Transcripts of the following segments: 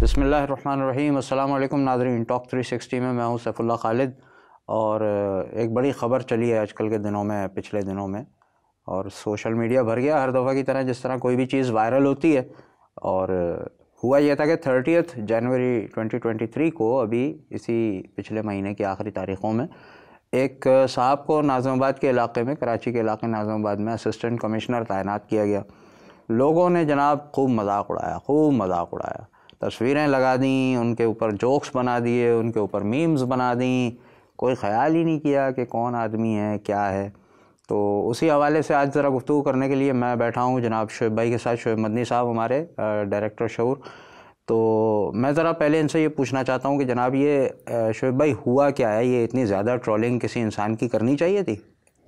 बसमिल अल्लाम नाजरीन टॉक 360 में मैं हूँ सैफुल्ला खालिद और एक बड़ी ख़बर चली है आजकल के दिनों में पिछले दिनों में और सोशल मीडिया भर गया हर दफ़ा की तरह जिस तरह कोई भी चीज़ वायरल होती है और हुआ यह था कि थर्टीथ जनवरी 2023 को अभी इसी पिछले महीने की आखिरी तारीख़ों में एक साहब को नाज़माबाद के इलाके में कराची के इलाके नाज़माबाद में असिस्टेंट कमिश्नर तैनात किया गया लोगों ने जनाब खूब मजाक उड़ाया खूब मजाक उड़ाया तस्वीरें लगा दी उनके ऊपर जोक्स बना दिए उनके ऊपर मीम्स बना दी कोई ख्याल ही नहीं किया कि कौन आदमी है क्या है तो उसी हवाले से आज ज़रा गुफ्तु करने के लिए मैं बैठा हूँ जनाब शोब भाई के साथ शुब मदनी साहब हमारे डायरेक्टर शूर तो मैं ज़रा पहले इनसे ये पूछना चाहता हूँ कि जनाब ये शुब भाई हुआ क्या है ये इतनी ज़्यादा ट्रॉलिंग किसी इंसान की करनी चाहिए थी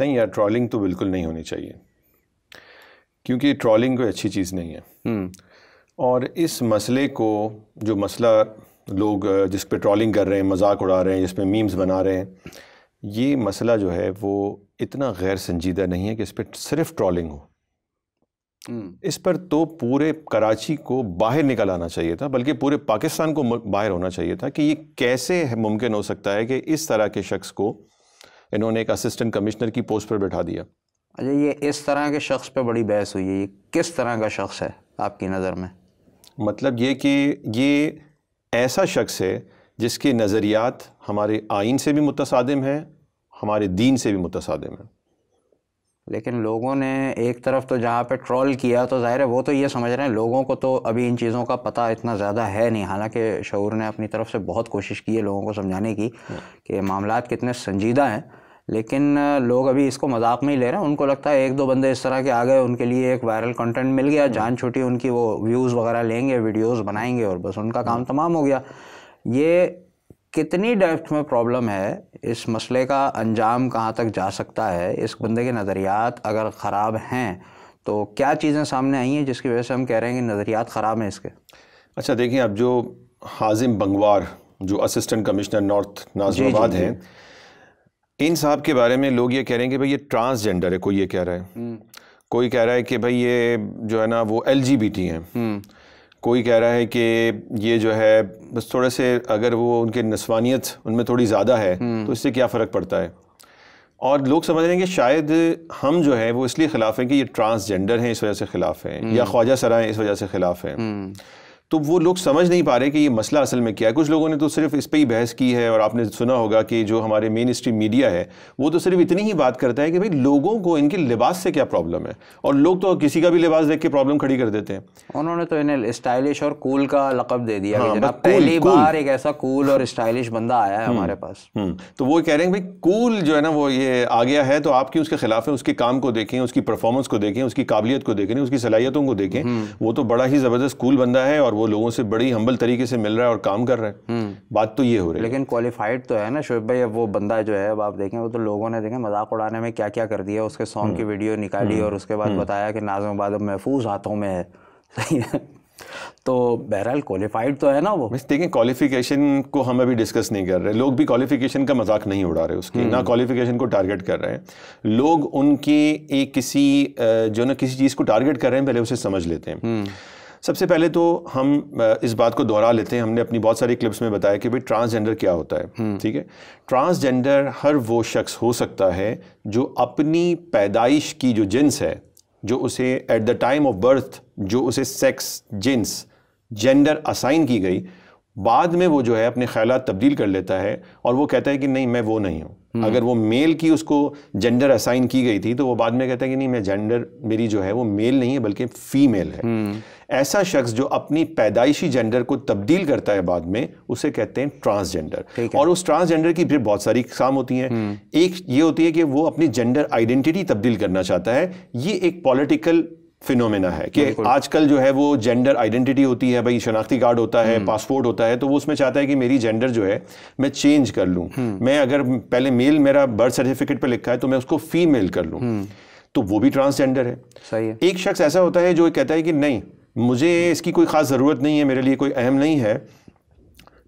नहीं यार ट्रॉलिंग तो बिल्कुल नहीं होनी चाहिए क्योंकि ट्रॉलिंग कोई अच्छी चीज़ नहीं है हम्म। और इस मसले को जो मसला लोग जिस पे ट्रॉलिंग कर रहे हैं मजाक उड़ा रहे हैं जिसमें मीम्स बना रहे हैं ये मसला जो है वो इतना गैर संजीदा नहीं है कि इस पर सिर्फ ट्रॉलिंग हो हम्म। इस पर तो पूरे कराची को बाहर निकल आना चाहिए था बल्कि पूरे पाकिस्तान को बाहर होना चाहिए था कि ये कैसे मुमकिन हो सकता है कि इस तरह के शख्स को इन्होंने एक असिस्टेंट कमिश्नर की पोस्ट पर बैठा दिया अच्छा ये इस तरह के शख्स पर बड़ी बहस हुई है ये किस तरह का शख्स है आपकी नज़र में मतलब ये कि ये ऐसा शख्स है जिसके नज़रियात हमारे आइन से भी मुतसादम हैं हमारे दीन से भी मुतसादम हैं लेकिन लोगों ने एक तरफ तो जहाँ पे ट्रोल किया तो ज़ाहिर है वो तो ये समझ रहे हैं लोगों को तो अभी इन चीज़ों का पता इतना ज़्यादा है नहीं हालांकि शूर ने अपनी तरफ से बहुत कोशिश की है लोगों को समझाने की हाँ। कि मामला कितने संजीदा हैं लेकिन लोग अभी इसको मजाक में ही ले रहे हैं उनको लगता है एक दो बंदे इस तरह के आ गए उनके लिए एक वायरल कंटेंट मिल गया हम्म। जान छुटी उनकी वो व्यूज़ वगैरह लेंगे वीडियोस बनाएंगे और बस उनका काम हम्म। तमाम हो गया ये कितनी डेप्थ में प्रॉब्लम है इस मसले का अंजाम कहाँ तक जा सकता है इस बंदे के नज़रियात अगर ख़राब हैं तो क्या चीज़ें सामने आई हैं जिसकी वजह से हम कह रहे हैं कि नज़रियात ख़राब हैं इसके अच्छा देखिए अब जो हाजिम बंगवार जो असिस्टेंट कमिश्नर नॉर्थ नाजमाबाद हैं इन साहब के बारे में लोग ये कह रहे हैं कि भाई ये ट्रांसजेंडर है कोई ये कह रहा है हम्म। कोई कह रहा है कि भाई ये जो है ना वो एल जी बी टी हैं हम्म। कोई कह रहा है कि ये जो है बस थोड़े से अगर वो उनके नस्वानियत उनमें थोड़ी ज़्यादा है हम्म। तो इससे क्या फ़र्क पड़ता है और लोग समझ रहे हैं कि शायद हम जो है वो इसलिए खिलाफ हैं कि ये ट्रांसजेंडर हैं इस वजह से खिलाफ हैं या ख्वाजा सराय इस वजह से खिलाफ हैं तो वो लोग समझ नहीं पा रहे कि ये मसला असल में क्या है कुछ लोगों ने तो सिर्फ इस पर ही बहस की है और आपने सुना होगा कि जो हमारे मेन स्ट्रीम मीडिया है वो तो सिर्फ इतनी ही बात करता है कि भाई लोगों को इनके लिबास से क्या प्रॉब्लम है और लोग तो किसी का भी लिबास देख के प्रॉब्लम खड़ी कर देते हैं उन्होंने तो इन्हें स्टाइलिश और कूल का लकब दे दिया हाँ, कूल, पहली बार एक ऐसा कूल और स्टाइलिश बंदा आया है हमारे हम्म, पास हम्म, तो वो कह रहे हैं भाई कूल जो है ना वो ये आ गया है तो आप क्यों उसके खिलाफ है उसके काम को देखें उसकी परफॉर्मेंस को देखें उसकी काबिलियत को देखें उसकी सलाहियतों को देखें हम्म। वो तो बड़ा ही ज़बरदस्त कूल बंदा है और वो लोगों से बड़ी हम्बल तरीके से मिल रहा है और काम कर रहा है हम्म। बात तो ये हो रही है लेकिन क्वालिफाइड तो है ना शोएब भाई अब वो बंदा जो है अब आप देखें वो तो लोगों ने देखें मजाक उड़ाने में क्या क्या कर दिया उसके सॉन्ग हम्म। की वीडियो निकाली हम्म। और उसके बाद बताया कि नाजमाबाद अब महफूज हाथों में है सही है तो बहरहाल क्वालिफाइड तो है ना वो देखें क्वालिफिकेशन को हम अभी डिस्कस नहीं कर रहे लोग भी क्वालिफिकेशन का मजाक नहीं उड़ा रहे उसकी ना क्वालिफिकेशन को टारगेट कर रहे हैं लोग उनके एक किसी जो ना किसी चीज़ को टारगेट कर रहे हैं पहले उसे समझ लेते हैं सबसे पहले तो हम इस बात को दोहरा लेते हैं हमने अपनी बहुत सारी क्लिप्स में बताया कि भाई ट्रांसजेंडर क्या होता है हम्म। ठीक है ट्रांसजेंडर हर वो शख्स हो सकता है जो अपनी पैदाइश की जो जिन्स है जो उसे at the time of birth जो उसे सेक्स जिन्स जेंडर असाइन की गई बाद में वो जो है अपने ख्याल तब्दील कर लेता है और वो कहता है कि नहीं मैं वो नहीं हूँ हम्म। अगर वो मेल की उसको जेंडर असाइन की गई थी तो वो बाद में कहता है कि नहीं मैं जेंडर मेरी जो है वो मेल नहीं है बल्कि फीमेल है हम्म। ऐसा शख्स जो अपनी पैदाइशी जेंडर को तब्दील करता है बाद में उसे कहते हैं ट्रांसजेंडर और उस ट्रांसजेंडर की फिर बहुत सारी काम होती हैं हम्म। एक ये होती है कि वो अपनी जेंडर आइडेंटिटी तब्दील करना चाहता है ये एक पॉलिटिकल फिनोमेना है कि आजकल जो है वो जेंडर आइडेंटिटी होती है भाई शनाख्ती कार्ड होता है पासपोर्ट हम्म। होता है तो वो उसमें चाहता है कि मेरी जेंडर जो है मैं चेंज कर लूँ हम्म। मैं अगर पहले मेल मेरा बर्थ सर्टिफिकेट पर लिखा है तो मैं उसको फीमेल कर लूँ तो वो भी ट्रांसजेंडर है सही है एक शख्स ऐसा होता है जो कहता है कि नहीं मुझे इसकी कोई ख़ास ज़रूरत नहीं है मेरे लिए कोई अहम नहीं है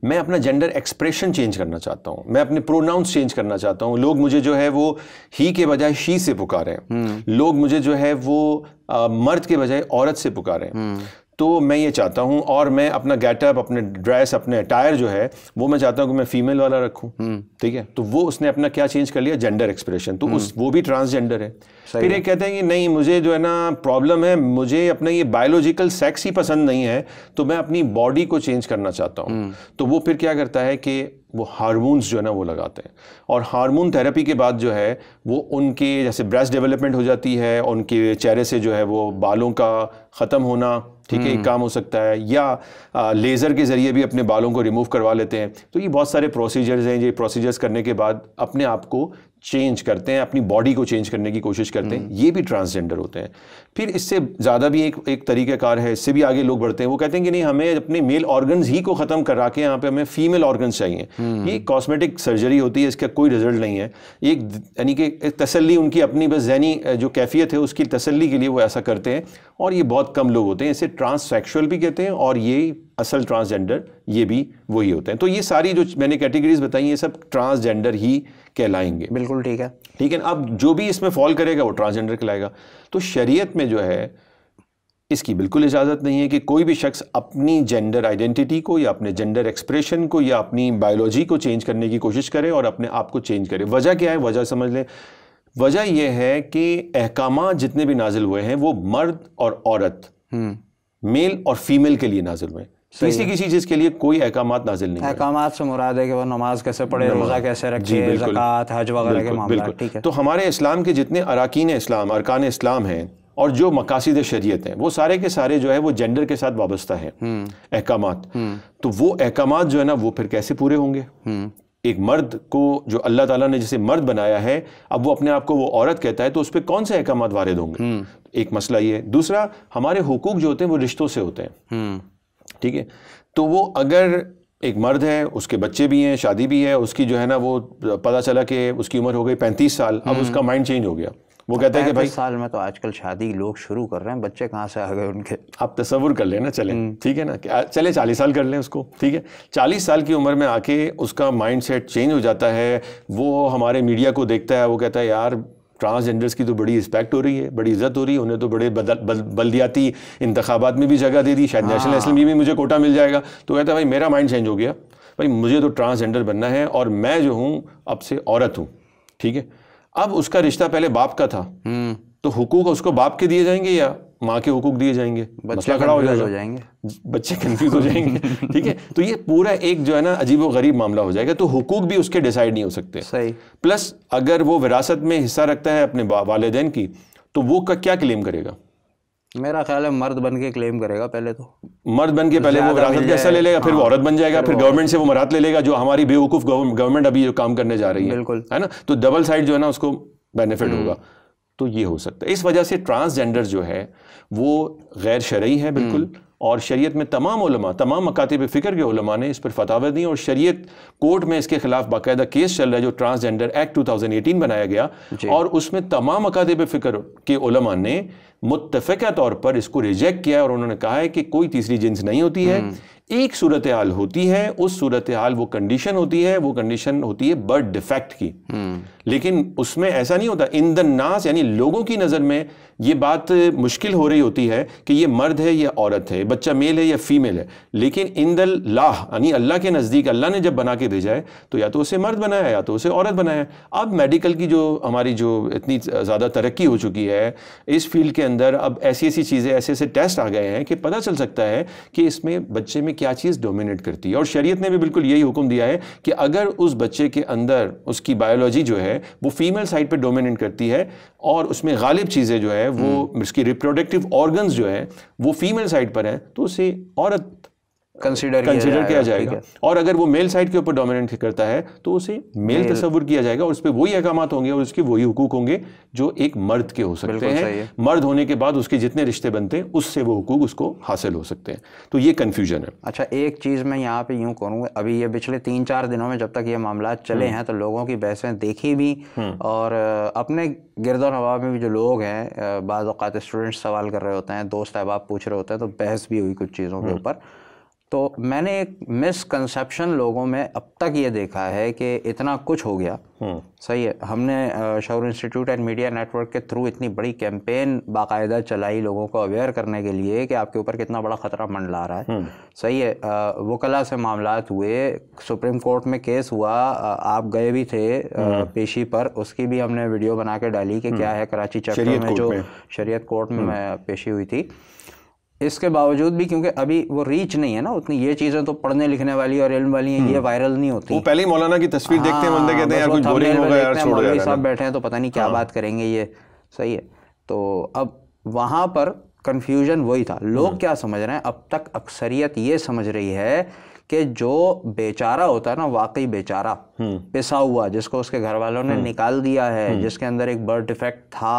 मैं अपना जेंडर एक्सप्रेशन चेंज करना चाहता हूँ मैं अपने प्रोनाउंस चेंज करना चाहता हूँ लोग मुझे जो है वो ही के बजाय शी से पुकारें हम्म। लोग मुझे जो है वो आ, मर्द के बजाय औरत से पुकारें हम्म। तो मैं ये चाहता हूँ और मैं अपना गेटअप अपने ड्रेस अपने अटायर जो है वो मैं चाहता हूँ कि मैं फीमेल वाला रखूँ हम्म। ठीक है तो वो उसने अपना क्या चेंज कर लिया जेंडर एक्सप्रेशन तो उस वो भी ट्रांसजेंडर है फिर ये कहते हैं कि नहीं मुझे जो है ना प्रॉब्लम है मुझे अपना ये बायोलॉजिकल सेक्स ही पसंद नहीं है तो मैं अपनी बॉडी को चेंज करना चाहता हूँ हम्म। तो वो फिर क्या करता है कि वो हारमोन्स जो है ना वो लगाते हैं और हार्मोन थेरेपी के बाद जो है वो उनके जैसे ब्रेस्ट डेवलपमेंट हो जाती है उनके चेहरे से जो है वो बालों का ख़त्म होना ठीक है हम्म। काम हो सकता है या आ, लेज़र के ज़रिए भी अपने बालों को रिमूव करवा लेते हैं तो ये बहुत सारे प्रोसीजर्स हैं ये प्रोसीजर्स करने के बाद अपने आप को चेंज करते हैं अपनी बॉडी को चेंज करने की कोशिश करते हैं ये भी ट्रांसजेंडर होते हैं फिर इससे ज़्यादा भी एक एक तरीक़ाकार है इससे भी आगे लोग बढ़ते हैं वो कहते हैं कि नहीं हमें अपने मेल ऑर्गन्स ही को ख़त्म करा के यहाँ पे हमें फीमेल ऑर्गन्स चाहिए हम्म। ये कॉस्मेटिक सर्जरी होती है इसका कोई रिजल्ट नहीं है एक यानी कि तसली उनकी अपनी बस जहनी जो कैफियत है उसकी तसली के लिए वो ऐसा करते हैं और ये बहुत कम लोग होते हैं इसे ट्रांससेक्शुअल भी कहते हैं और ये असल ट्रांसजेंडर ये भी वही होते हैं तो ये सारी जो मैंने कैटेगरीज बताई ये सब ट्रांसजेंडर ही कहलाएंगे बिल्कुल ठीक है ठीक है अब जो भी इसमें फॉल करेगा वो ट्रांसजेंडर कहलाएगा तो शरीयत में जो है इसकी बिल्कुल इजाज़त नहीं है कि कोई भी शख्स अपनी जेंडर आइडेंटिटी को या अपने जेंडर एक्सप्रेशन को या अपनी बायोलॉजी को चेंज करने की कोशिश करे और अपने आप को चेंज करे वजह क्या है वजह समझ लें वजह यह है कि अहकाम जितने भी नाजिल हुए हैं वो मर्द और औरत मेल हम्म। और फीमेल के लिए नाजिल हुए किसी किसी चीज़ के लिए कोई अहकाम नाजिल नहीं अहकाम से मुराद है कि वो नमाज कैसे पढ़े रोज़ा कैसे रखे ज़कात हज वगैरह के मामला ठीक है तो हमारे इस्लाम के जितने अरकान इस्लाम अरकान इस्लाम हैं और जो मकासद शरीयत हैं वो सारे के सारे जो है वो जेंडर के साथ वाबस्ता है हम्म। अहकाम हम्म। तो वो अहकाम जो है ना वो फिर कैसे पूरे होंगे हम्म। एक मर्द को जो अल्लाह ताला ने जैसे मर्द बनाया है अब वो अपने आप को वो औरत कहता है तो उस पर कौन से अहकाम वारद होंगे एक मसला ये दूसरा हमारे हुकूक जो होते हैं वो रिश्तों से होते हैं ठीक है तो वो अगर एक मर्द है उसके बच्चे भी हैं शादी भी है उसकी जो है ना वो पता चला कि उसकी उम्र हो गई पैंतीस साल अब उसका माइंड हम्म। चेंज हो गया वो कहता है कि भाई साल में तो आजकल शादी लोग शुरू कर रहे हैं बच्चे कहाँ से आ गए उनके आप तस्वुर कर लेना चले हम्म। ठीक है ना चले चालीस साल कर लें उसको ठीक है चालीस साल की उम्र में आके उसका माइंड सेट चेंज हो जाता है वो हमारे मीडिया को देखता है वो कहता है यार ट्रांसजेंडर्स की तो बड़ी रिस्पेक्ट हो रही है बड़ी इज्जत हो रही है उन्हें तो बड़े बलदियाती बल्दियाती इंतबात में भी जगह दे दी शायद नेशनल असम्बली हाँ। में मुझे कोटा मिल जाएगा तो कहता है भाई मेरा माइंड चेंज हो गया भाई मुझे तो ट्रांसजेंडर बनना है और मैं जो हूँ अब से औरत हूँ ठीक है अब उसका रिश्ता पहले बाप का था हम्म। तो हुकूक उसको बाप के दिए जाएंगे या माँ के हुकूक दिए जाएंगे बच्चा खड़ा हो जाएंगे बच्चे कंफ्यूज हो जाएंगे ठीक है तो ये पूरा एक जो है ना अजीब व गरीब मामला हो जाएगा तो हुकूक भी उसके डिसाइड नहीं हो सकते सही प्लस अगर वो विरासत में हिस्सा रखता है अपने वालदेन की तो वो का क्या क्लेम करेगा मेरा ख्याल है मर्द बन के क्लेम करेगा पहले तो मर्द बन के पहले वो विरासत का हिस्सा ले लेगा फिर वो हाँ। औरत बन जाएगा फिर गवर्नमेंट से वो मरात ले लेगा जो हमारी बेवकूफ़ गवर्नमेंट अभी जो काम करने जा रही है बिल्कुल है ना तो डबल साइड जो है ना उसको बेनिफिट हम्म। होगा तो ये हो सकता है इस वजह से ट्रांसजेंडर जो है वो गैर शरई है बिल्कुल हम्म। और शरीयत में तमाम उलमा तमाम मकातब फ़िक्र के उलमा ने इस पर फतावा दी और शरीयत कोर्ट में इसके खिलाफ बाकायदा केस चल रहा है जो ट्रांसजेंडर एक्ट 2018 बनाया गया और उसमें तमाम मकातब फ़िक्र के उलमा ने मुतफ़ा तौर पर इसको रिजेक्ट किया और उन्होंने कहा है कि कोई तीसरी जिन्स नहीं होती है हम्म। एक सूरत हाल होती है उस सूरत हाल वो कंडीशन होती है वो कंडीशन होती है बर्थ डिफेक्ट की हम्म। लेकिन उसमें ऐसा नहीं होता इन द नास यानी लोगों की नज़र में ये बात मुश्किल हो रही होती है कि ये मर्द है या औरत है बच्चा मेल है या फीमेल है लेकिन इन द लाह यानी अल्लाह के नज़दीक अल्लाह ने जब बना के भेजा है तो या तो उसे मर्द बनाया या तो उसे औरत बनाया अब मेडिकल की जो हमारी जो इतनी ज़्यादा तरक्की हो चुकी है इस फील्ड के अंदर अब ऐसी ऐसी चीज़ें ऐसे ऐसे टेस्ट आ गए हैं कि पता चल सकता है कि इसमें बच्चे में में क्या चीज़ डोमिनेट करती है और शरीयत ने भी बिल्कुल यही हुक्म दिया है कि अगर उस बच्चे के अंदर उसकी बायोलॉजी जो है वो फीमेल साइड पर डोमिनेट करती है और उसमें गालिब चीज़ें जो है वो हम्म। उसकी रिप्रोडक्टिव ऑर्गन्स जो है वो फीमेल साइड पर हैं तो उसे औरत कंसिडर किया जाएगा, किया जाएगा। और अगर वो मेल साइड के ऊपर डोमिनेट करता है तो उसे मेल तस्वर किया जाएगा और उस पर वही अहकाम होंगे और उसके वही हकूक होंगे जो एक मर्द के हो सकते हैं है। मर्द होने के बाद उसके जितने रिश्ते बनते हैं उससे वो हकूक उसको हासिल हो सकते हैं तो ये कन्फ्यूजन है अच्छा एक चीज़ मैं यहाँ पे यूँ करूँगा अभी ये पिछले तीन चार दिनों में जब तक ये मामला चले हम्म। हैं तो लोगों की बहसें देखी भी हम्म। और अपने गिरद और हवा में भी जो लोग हैं बाज़ात स्टूडेंट्स सवाल कर रहे होते हैं दोस्त अहबाब पूछ रहे होते हैं तो बहस भी हुई कुछ चीज़ों के हम्म। ऊपर तो मैंने एक मिसकंसेप्शन लोगों में अब तक ये देखा है कि इतना कुछ हो गया हम्म। सही है हमने शौर इंस्टीट्यूट एंड मीडिया नेटवर्क के थ्रू इतनी बड़ी कैंपेन बाकायदा चलाई लोगों को अवेयर करने के लिए कि आपके ऊपर कितना बड़ा ख़तरा मंडला रहा है हम्म। सही है वकला से मामला हुए सुप्रीम कोर्ट में केस हुआ आप गए भी थे हम्म। पेशी पर उसकी भी हमने वीडियो बना के डाली कि क्या है कराची चैप्टर में जो शरीय कोर्ट में पेशी हुई थी इसके बावजूद भी क्योंकि अभी वो रीच नहीं है ना उतनी ये चीज़ें तो पढ़ने लिखने वाली और इल्म वाली हैं ये वायरल हम्म। नहीं होती वो पहले ही मौलाना की तस्वीर हाँ, देखते हैं बंदे कहते हैं यार मतलब कुछ बोरिंग होगा यार छोड़ यार साहब बैठे हैं तो पता नहीं क्या हाँ। बात करेंगे ये सही है तो अब वहां पर कंफ्यूजन वही था लोग हम्म। क्या समझ रहे हैं अब तक अक्सरियत ये समझ रही है कि जो बेचारा होता है ना वाकई बेचारा हम्म। पिसा हुआ जिसको उसके घर वालों ने हम्म। निकाल दिया है हम्म। जिसके अंदर एक बर्थ डिफेक्ट था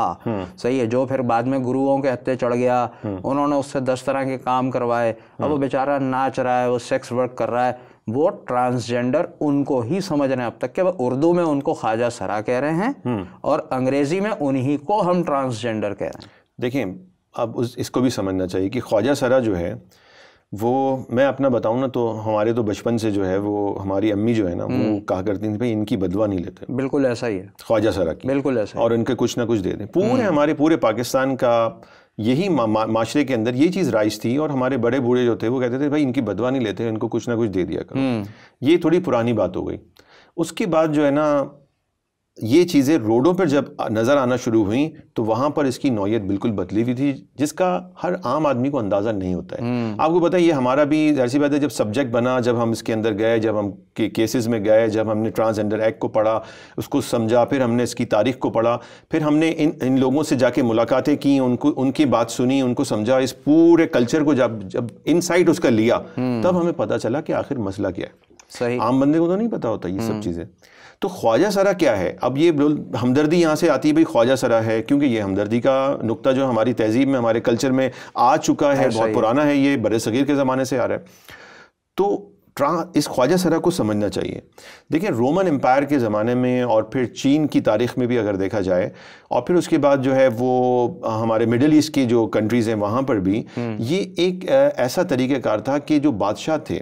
सही है जो फिर बाद में गुरुओं के हत्ते चढ़ गया उन्होंने उससे दस तरह के काम करवाए अब वो बेचारा नाच रहा है वो सेक्स वर्क कर रहा है वो ट्रांसजेंडर उनको ही समझ रहे हैं अब तक के वह उर्दू में उनको ख्वाजा सरा कह रहे हैं और अंग्रेजी में उन्हीं को हम ट्रांसजेंडर कह रहे हैं देखिए अब उस इसको भी समझना चाहिए कि ख्वाजा सरा जो है वो मैं अपना बताऊँ ना तो हमारे तो बचपन से जो है वो हमारी अम्मी जो है ना वो हम्म। कहा करती थी भाई इनकी बदवा नहीं लेते बिल्कुल ऐसा ही है ख्वाजा सरा की बिल्कुल ऐसा और इनके कुछ ना कुछ दे दें पूरे हम्म। हमारे पूरे पाकिस्तान का यही माशरे के अंदर ये चीज़ राइज थी और हमारे बड़े बूढ़े जो थे वो कहते थे भाई इनकी बदवा नहीं लेते इनको कुछ ना कुछ दे दिया करो हम्म। ये थोड़ी पुरानी बात हो गई उसके बाद जो है ना ये चीज़ें रोडों पर जब नज़र आना शुरू हुई तो वहाँ पर इसकी नौीयत बिल्कुल बदली हुई थी जिसका हर आम आदमी को अंदाज़ा नहीं होता है हम्म। आपको पता है ये हमारा भी जहर सी बात है जब सब्जेक्ट बना जब हम इसके अंदर गए जब हम के, केसेस में गए जब हमने ट्रांसजेंडर एक्ट को पढ़ा उसको समझा फिर हमने इसकी तारीख को पढ़ा फिर हमने इन इन लोगों से जाके मुलाकातें की उनको उनकी बात सुनी उनको समझा इस पूरे कल्चर को जब जब इनसाइट उसका लिया हम्म। तब हमें पता चला कि आखिर मसला क्या है सही आम बंदे को तो नहीं पता होता ये सब हम्म। चीज़ें तो ख्वाजा सरा क्या है अब ये हमदर्दी यहाँ से आती है भाई ख्वाजा सरा है क्योंकि ये हमदर्दी का नुक्ता जो हमारी तहजीब में हमारे कल्चर में आ चुका है बहुत पुराना है ये बर सगीर के ज़माने से आ रहा है तो ट्रां इस ख्वाजा सरा को समझना चाहिए देखिए रोमन एम्पायर के ज़माने में और फिर चीन की तारीख में भी अगर देखा जाए और फिर उसके बाद जो है वो हमारे मिडिल ईस्ट की जो कंट्रीज़ हैं वहाँ पर भी हम्म। ये एक ऐसा तरीक़ेकार था कि जो बादशाह थे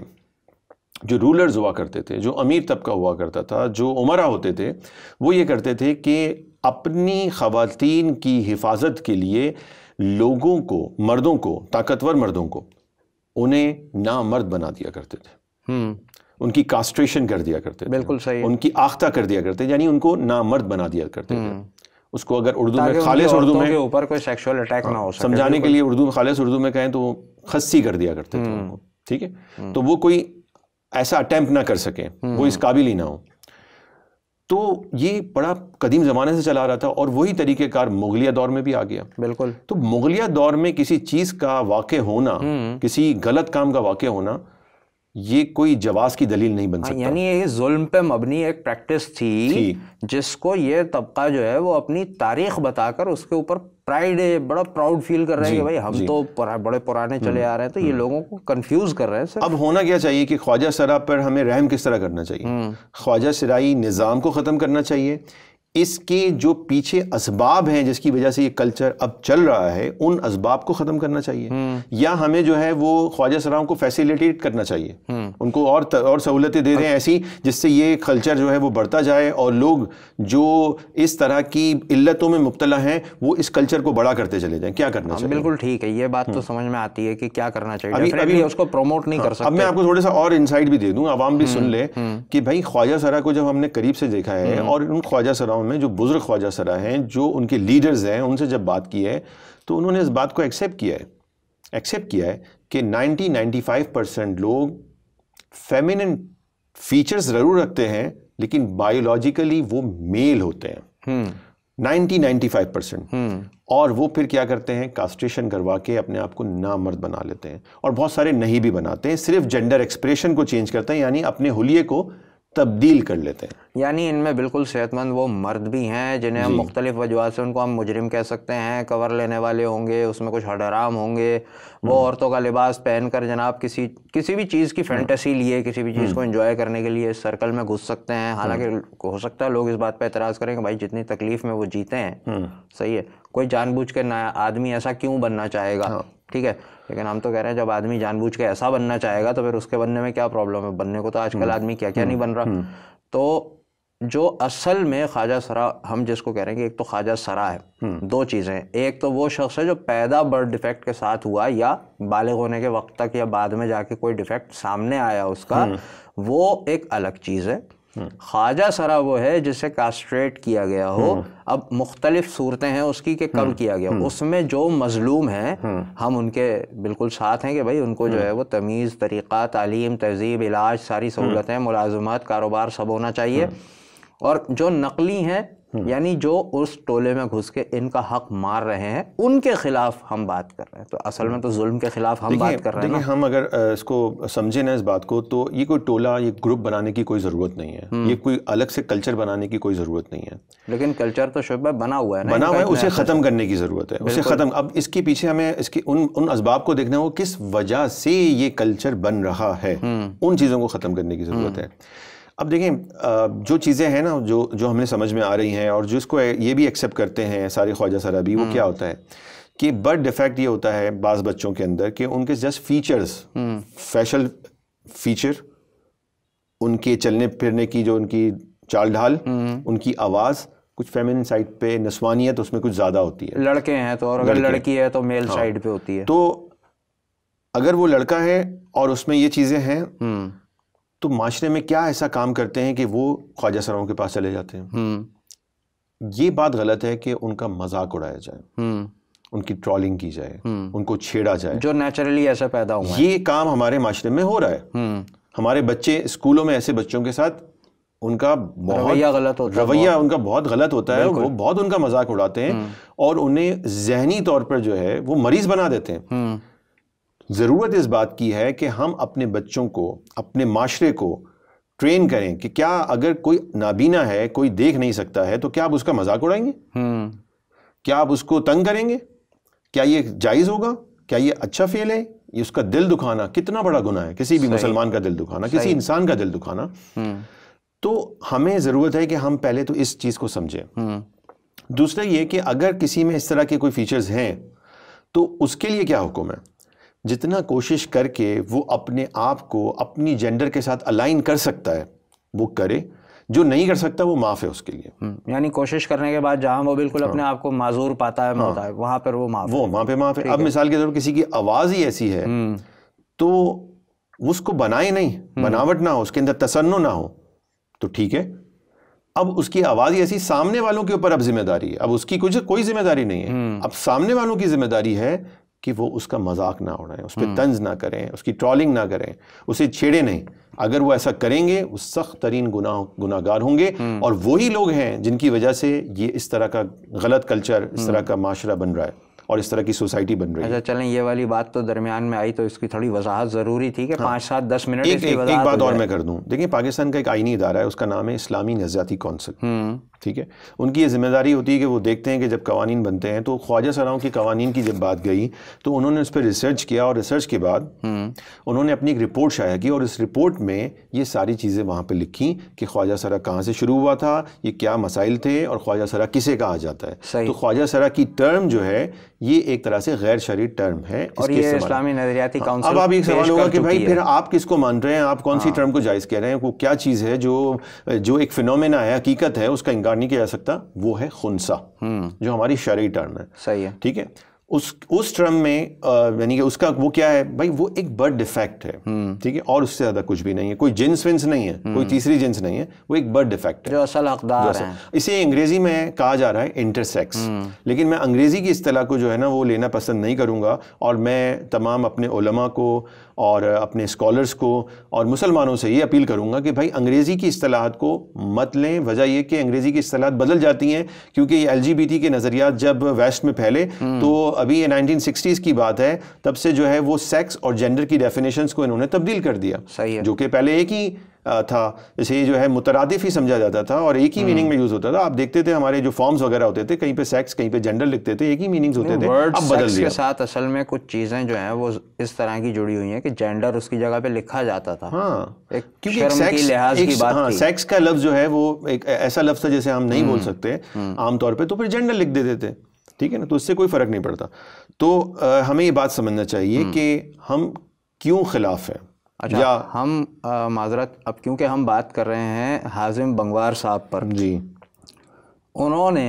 जो रूलर्स हुआ करते थे जो अमीर तबका हुआ करता था जो उमरा होते थे वो ये करते थे कि अपनी खातन की हिफाजत के लिए लोगों को मर्दों को ताकतवर मर्दों को उन्हें नामर्द बना दिया करते थे हम्म। उनकी कास्ट्रेशन कर दिया करते बिल्कुल सही उनकी आख्ता कर दिया करते यानी उनको नामर्द बना दिया करते थे हम्म। उसको अगर उर्दू में खालिश उर्दू में ऊपर कोई सेक्सुअल अटैक ना हो समझाने के लिए उर्दू में खालिश उर्दू में कहें तो खस्सी कर दिया करते थे हम्म। उनको ठीक है तो वो कोई ऐसा अटैम्प्ट ना कर सकें वो हम्म। इस काबिल ही ना हो तो ये बड़ा कदीम ज़माने से चला रहा था और वही तरीक़ेकार मुगलिया दौर में भी आ गया बिल्कुल तो मुगलिया दौर में किसी चीज़ का वाक़ होना हम्म। किसी गलत काम का वाक़ होना ये कोई जवाज की दलील नहीं बन हाँ, सकता यानी ये जुल्म पे मबनी एक प्रैक्टिस थी, थी जिसको ये तबका जो है वो अपनी तारीख बताकर उसके ऊपर प्राइड है बड़ा प्राउड फील कर रहे हैं कि भाई हम तो पुरा, बड़े पुराने चले हम्म। आ रहे हैं तो ये हम्म। लोगों को कंफ्यूज कर रहे हैं सर अब होना क्या चाहिए कि ख्वाजा सरा पर हमें रहम किस तरह करना चाहिए हम्म। ख्वाजा सराई निज़ाम को ख़त्म करना चाहिए इसके जो पीछे इसबाब हैं जिसकी वजह से ये कल्चर अब चल रहा है उन इसबाब को ख़त्म करना चाहिए हम्म। या हमें जो है वो ख्वाजा सराओं को फैसिलिटेट करना चाहिए हम्म। उनको और त, और सहूलतें दे दें ऐसी जिससे ये कल्चर जो है वो बढ़ता जाए और लोग जो इस तरह की इल्लतों में मुबतला हैं वो इस कल्चर को बड़ा करते चले जाएँ क्या करना हाँ, चाहिए बिल्कुल ठीक है ये बात तो हम्म। समझ में आती है कि क्या करना चाहिए अभी अभी उसको प्रमोट नहीं कर सकता हाँ, अब मैं आपको थोड़ा सा और इंसाइट भी दे दूँ आवाम भी सुन ले कि भाई ख्वाजा सरा को जब हमने करीब से देखा है और उन ख्वाजा सराओं प्रोग्राम में जो बुज़ुर्ग ख्वाजा सरा हैं जो उनके लीडर्स हैं उनसे जब बात की है तो उन्होंने इस बात को एक्सेप्ट किया है एक्सेप्ट किया है कि 90-95 परसेंट लोग फेमिनिन फीचर्स ज़रूर रखते हैं लेकिन बायोलॉजिकली वो मेल होते हैं नाइन्टी नाइन्टी फाइव परसेंट और वो फिर क्या करते हैं कास्ट्रेशन करवा के अपने आप को नामर्द बना लेते हैं और बहुत सारे नहीं भी बनाते हैं सिर्फ जेंडर एक्सप्रेशन को चेंज करते हैं यानी अपने हुलिये को तब्दील कर लेते हैं यानी इनमें बिल्कुल सेहतमंद वो मर्द भी हैं जिन्हें हम मुख्तलिफ वजूहत से उनको हम मुजरिम कह सकते हैं कवर लेने वाले होंगे उसमें कुछ हडराम होंगे वो हम्म। औरतों का लिबास पहन कर जनाब किसी किसी भी चीज़ की हम्म। फैंटेसी लिए किसी भी चीज़ को इन्जॉय हम्म। करने के लिए सर्कल में घुस सकते हैं हालांकि हो सकता है लोग इस बात पर एतराज़ करें कि भाई जितनी तकलीफ़ में वो जीते हैं सही है कोई जानबूझ के नया आदमी ऐसा क्यों बनना चाहेगा हाँ। ठीक है लेकिन हम तो कह रहे हैं जब आदमी जानबूझ के ऐसा बनना चाहेगा तो फिर उसके बनने में क्या प्रॉब्लम है बनने को तो आजकल हम्म। आदमी क्या क्या नहीं हम्म। बन रहा हम्म। तो जो असल में ख्वाजा सरा हम जिसको कह रहे हैं कि एक तो ख्वाजा सरा है दो चीज़ें एक तो वो शख्स है जो पैदा बर्थ डिफेक्ट के साथ हुआ या बालिग होने के वक्त तक या बाद में जाके कोई डिफेक्ट सामने आया उसका वो एक अलग चीज़ है ख्वाजा सरा वो है जिसे कास्ट्रेट किया गया हो हम्म। अब मुख्तलिफ सूरतें हैं उसकी के कम हम्म। किया गया हम्म। उसमें जो मजलूम हैं हम उनके बिल्कुल साथ हैं कि भाई उनको जो है वो तमीज़ तरीक़ा तालीम तहजीब इलाज सारी सहूलतें मुलाजमत कारोबार सब होना चाहिए और जो नकली हैं हम्म। यानी जो उस टोले में घुस के इनका हक मार रहे हैं उनके खिलाफ हम बात कर रहे हैं तो असल में तो हम्म। जुल्म के खिलाफ हम बात कर रहे हैं हम अगर इसको समझे ना इस बात को तो ये कोई टोला ये ग्रुप बनाने की कोई ज़रूरत नहीं है हम्म। ये कोई अलग से कल्चर बनाने की कोई ज़रूरत नहीं है लेकिन कल्चर तो शुभ बना हुआ है बना हुआ है उसे अच्छा ख़त्म करने की ज़रूरत है उसे ख़त्म अब इसके पीछे हमें इसके उन उन इसबाब को देखना हो किस वजह से ये कल्चर बन रहा है उन चीज़ों को ख़त्म करने की ज़रूरत है अब देखें जो चीज़ें हैं ना जो जो हमें समझ में आ रही हैं और जिसको ये भी एक्सेप्ट करते हैं सारे ख्वाजा सराबी वो हम्म। क्या होता है कि बर्थ डिफेक्ट ये होता है बाज़ बच्चों के अंदर कि उनके जस्ट फीचर्स फैशल फीचर उनके चलने फिरने की जो उनकी चाल ढाल हम्म। उनकी आवाज़ कुछ फेमिन साइड पे नस्वानियत उसमें कुछ ज़्यादा होती है लड़के हैं तो और अगर लड़की है तो मेल हाँ। साइड पे होती है तो अगर वो लड़का है और उसमें ये चीज़ें हैं हम्म। तो माशरे में क्या ऐसा काम करते हैं कि वो ख्वाजा सराओं के पास चले जाते हैं हम्म। ये बात गलत है कि उनका मजाक उड़ाया जाए हम्म। उनकी ट्रॉलिंग की जाए हम्म। उनको छेड़ा जाए जो नेचुरली ऐसा पैदा हुआ ये काम हमारे माशरे में हो रहा है हमारे बच्चे स्कूलों में ऐसे बच्चों के साथ उनका बहुत रवैया गलत होता रवैया उनका बहुत गलत होता है वो बहुत उनका मजाक उड़ाते हैं और उन्हें जहनी तौर पर जो है वो मरीज बना देते हैं ज़रूरत इस बात की है कि हम अपने बच्चों को अपने माशरे को ट्रेन करें कि क्या अगर कोई नाबीना है कोई देख नहीं सकता है तो क्या आप उसका मजाक उड़ाएंगे हम्म। क्या आप उसको तंग करेंगे क्या ये जायज़ होगा क्या ये अच्छा फेल है ये उसका दिल दुखाना कितना बड़ा गुना है किसी भी मुसलमान का दिल दुखाना किसी इंसान का दिल दुखाना हम्म। तो हमें ज़रूरत है कि हम पहले तो इस चीज़ को समझें हम्म। दूसरा ये कि अगर किसी में इस तरह के कोई फीचर्स हैं तो उसके लिए क्या हुक्म है जितना कोशिश करके वो अपने आप को अपनी जेंडर के साथ अलाइन कर सकता है वो करे जो नहीं कर सकता वो माफ़ है उसके लिए हम्म, यानी कोशिश करने के बाद जहाँ वो बिल्कुल हाँ। अपने आप को माजूर पाता है हाँ। है वहाँ पर वो माफ़ वो वहाँ पे माफ़ है अब मिसाल के तौर पर किसी की आवाज़ ही ऐसी है हम्म। तो उसको बनाए नहीं हम्म। बनावट ना हो उसके अंदर तसन्न ना हो तो ठीक है अब उसकी आवाज़ ऐसी सामने वालों के ऊपर अब जिम्मेदारी है अब उसकी कुछ कोई जिम्मेदारी नहीं है अब सामने वालों की जिम्मेदारी है कि वो उसका मजाक ना उड़ाएं उस पर हम्म। तंज ना करें उसकी ट्रॉलिंग ना करें उसे छेड़े नहीं अगर वो ऐसा करेंगे वो सख्त तरीन गुना गुनागार होंगे हम्म। और वही लोग हैं जिनकी वजह से ये इस तरह का गलत कल्चर इस तरह हम्म। का माशरा बन रहा है और इस तरह की सोसाइटी बन रही है अच्छा चलें ये वाली बात तो दरमियान में आई तो इसकी थोड़ी वजाहत ज़रूरी थी कि हाँ। पाँच सात दस मिनट एक, एक, एक बात और मैं कर दूँ देखिए पाकिस्तान का एक आईनी इदारा है उसका नाम है इस्लामी नज़ाती कौंसिल ठीक है उनकी ये जिम्मेदारी होती है कि वो देखते हैं कि जब कवानीन बनते हैं तो ख्वाजा सराओं की कवानीन की जब बात गई तो उन्होंने उस पर रिसर्च किया और रिसर्च के बाद हम्म। उन्होंने अपनी एक रिपोर्ट शाया की और इस रिपोर्ट में ये सारी चीज़ें वहाँ पर लिखी कि ख्वाजा सरा कहाँ से शुरू हुआ था ये क्या मसाइल थे और ख्वाजा सरा किसे कहा जाता है तो ख्वाजा सरा की टर्म जो है ये एक तरह से गैर शरीर टर्म है और ये इस्लामी नजरियाती काउंसिल हाँ। अब आप एक सवाल होगा कि भाई फिर आप किसको मान रहे हैं आप कौन सी हाँ। टर्म को जायज़ कह रहे हैं वो क्या चीज़ है जो जो एक फिनोमेना है हकीकत है उसका इनकार इनकार नहीं किया जा सकता वो है खुनसा हम्म। जो हमारी शरी टर्म है सही है ठीक है उस उस टर्म में यानी कि उसका वो क्या है भाई वो एक बर्थ डिफेक्ट है हम्म। ठीक है और उससे ज़्यादा कुछ भी नहीं है कोई जिन्स विंस नहीं है कोई हम्म। तीसरी जिन्स नहीं है वो एक बर्थ डिफेक्ट है जो असल हकदार है इसे अंग्रेजी में कहा जा रहा है इंटरसेक्स लेकिन मैं अंग्रेजी की इतला को जो है ना वो लेना पसंद नहीं करूंगा और मैं तमाम अपने उलमा को और अपने स्कॉलर्स को और मुसलमानों से ये अपील करूँगा कि भाई अंग्रेज़ी की असलाहत को मत लें वजह यह कि अंग्रेज़ी की असलाहत बदल जाती हैं क्योंकि ये एल के नज़रियात जब वेस्ट में फैले हम्म। तो अभी ये नाइनटीन की बात है तब से जो है वो सेक्स और जेंडर की डेफिनेशन को इन्होंने तब्दील कर दिया सही है जो कि पहले एक ही था इसे जो है मुतरदिफ ही समझा जाता था और एक ही मीनिंग हम्म। में यूज होता था आप देखते थे हमारे जो फॉर्म्स वगैरह होते थे कहीं पे सेक्स कहीं पे जेंडर लिखते थे एक ही मीनिंग्स होते थे अब बदल के साथ असल में कुछ चीजें जो हैं वो इस तरह की जुड़ी हुई हैं कि जेंडर उसकी जगह पे लिखा जाता था हाँ एक क्योंकि सेक्स लिहाज की बात हाँ, सेक्स का लफ्ज जो है वो एक ऐसा लफ्ज था जैसे हम नहीं बोल हम्म, सकते हम्म। आमतौर पर तो फिर जेंडर लिख देते थे ठीक है ना तो उससे कोई फर्क नहीं पड़ता तो हमें ये बात समझना चाहिए कि हम क्यों खिलाफ है अच्छा या हम माजरत अब क्योंकि हम बात कर रहे हैं हाजिम बंगवार साहब पर जी उन्होंने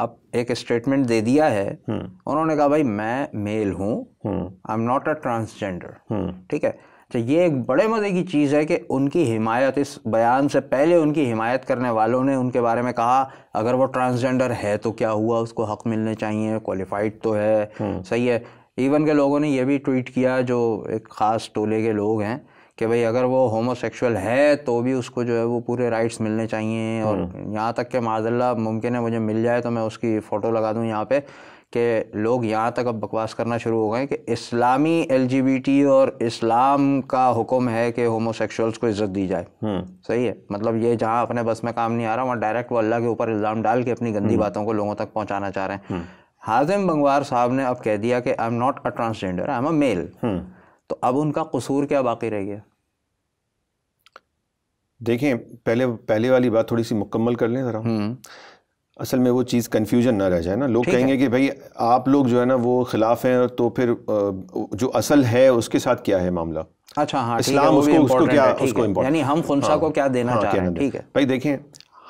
अब एक स्टेटमेंट दे दिया है हम्म। उन्होंने कहा भाई मैं मेल हूँ I am not a transgender ठीक है तो ये एक बड़े मज़े की चीज़ है कि उनकी हिमायत इस बयान से पहले उनकी हिमायत करने वालों ने उनके बारे में कहा अगर वो ट्रांसजेंडर है तो क्या हुआ उसको हक़ मिलने चाहिए क्वालिफाइड तो है हम्म। सही है इवन के लोगों ने यह भी ट्वीट किया जो एक ख़ास टोले के लोग हैं कि भाई अगर वो होमोसेक्सुअल है तो भी उसको जो है वो पूरे राइट्स मिलने चाहिए और हम्म। यहाँ तक कि माजल्ला मुमकिन है मुझे मिल जाए तो मैं उसकी फ़ोटो लगा दूँ यहाँ पे कि लोग यहाँ तक अब बकवास करना शुरू हो गए कि इस्लामी एलजीबीटी और इस्लाम का हुक्म है कि होमोसेक्सुअल्स को इज़्ज़त दी जाए हम्म। सही है मतलब ये जहाँ अपने बस में काम नहीं आ रहा वहाँ डायरेक्ट वो अल्लाह के ऊपर इल्ज़ाम डाल के अपनी गंदी हम्म। बातों को लोगों तक पहुँचाना चाह रहे हैं हाजिम बंगवार साहब ने अब कह दिया कि I am not a transgender I am a male तो अब उनका कसूर क्या बाकी रह गया देखें पहले पहले वाली बात थोड़ी सी मुकम्मल कर लें ज़रा हम्म। असल में वो चीज़ कन्फ्यूजन ना रह जाए ना लोग कहेंगे कि भाई आप लोग जो है ना वो खिलाफ हैं तो फिर जो असल है उसके साथ क्या है मामला अच्छा हाँ इस्लाम उसको उसको क्या उसको यानी हम खुनसा हाँ, को क्या देना हाँ, चाह रहे हैं ठीक है भाई देखें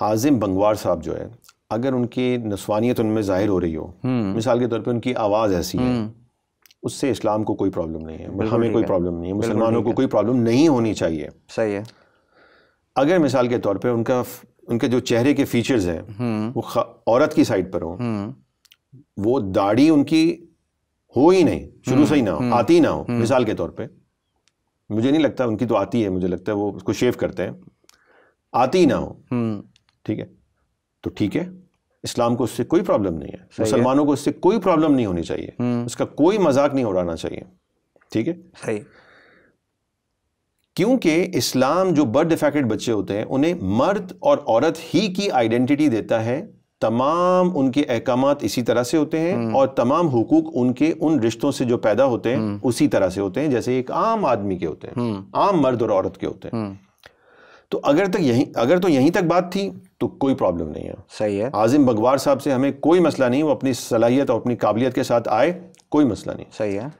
हाजिम बंगवार साहब जो है अगर उनकी नस्वानियत उनमें ज़ाहिर हो रही हो हम्म। मिसाल के तौर पर उनकी आवाज़ ऐसी है हम्म। उससे इस्लाम को कोई प्रॉब्लम नहीं है हमें कोई प्रॉब्लम नहीं है मुसलमानों को कोई प्रॉब्लम नहीं होनी चाहिए सही है अगर मिसाल के तौर पर उनका उनके जो चेहरे के फीचर्स हैं हम्म। वो औरत की साइड पर हो वो दाढ़ी उनकी हो ही नहीं शुरू से ही ना हो आती ना हो मिसाल के तौर पे मुझे नहीं लगता उनकी तो आती है मुझे लगता है वो उसको शेव करते हैं आती ना हो ठीक है तो ठीक है इस्लाम को उससे कोई प्रॉब्लम नहीं है मुसलमानों को उससे कोई प्रॉब्लम नहीं होनी चाहिए हम्म। उसका कोई मजाक नहीं उड़ाना चाहिए ठीक है सही क्योंकि इस्लाम जो बर्थ डिफेक्टेड बच्चे होते हैं उन्हें मर्द और औरत ही की आइडेंटिटी देता है तमाम उनके अहकाम इसी तरह से होते हैं हम्म। और तमाम हुकूक उनके उन रिश्तों से जो पैदा होते हैं हम्म। उसी तरह से होते हैं जैसे एक आम आदमी के होते हैं आम मर्द और औरत के होते हैं तो अगर तक यही अगर तो यहीं तक बात थी तो कोई प्रॉब्लम नहीं है सही है आजिम बगवार साहब से हमें कोई मसला नहीं वो अपनी सलाहियत और अपनी काबिलियत के साथ आए कोई मसला नहीं सही है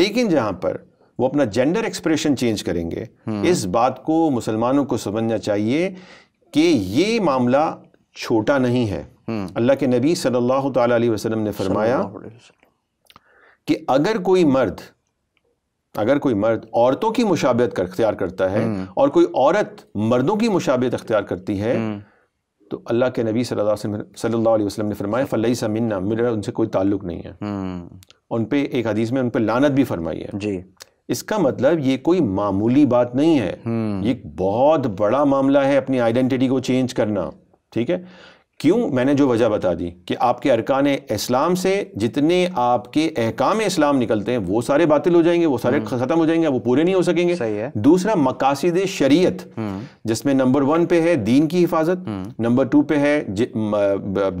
लेकिन जहां पर वो अपना जेंडर एक्सप्रेशन चेंज करेंगे हम्म। इस बात को मुसलमानों को समझना चाहिए कि ये मामला छोटा नहीं है हम्म। अल्लाह के नबी सल्लल्लाहु अलैहि वसल्लम ने फरमाया कि अगर कोई मर्द अगर कोई मर्द औरतों की मुशाबियत कर, अख्तियार करता है हम्म। और कोई औरत मर्दों की मुशाबियत अख्तियार करती है हम्म। तो अल्लाह के नबी सल्लल्लाहु अलैहि वसल्लम ने फरमाया फ़लई समिन्ना मेरा उनसे कोई ताल्लुक नहीं है हम्म। उन पे एक हदीस में उन पर लानत भी फरमाई है जी इसका मतलब ये कोई मामूली बात नहीं है ये बहुत बड़ा मामला है अपनी आइडेंटिटी को चेंज करना ठीक है क्यों मैंने जो वजह बता दी कि आपके अरकान इस्लाम से जितने आपके अहकाम इस्लाम निकलते हैं वो सारे बातिल हो जाएंगे वो सारे हम्म। ख़त्म हो जाएंगे वो पूरे नहीं हो सकेंगे सही है दूसरा मकासद शरीयत हम्म। जिसमें नंबर वन पे है दीन की हिफाजत हम्म। नंबर टू पे है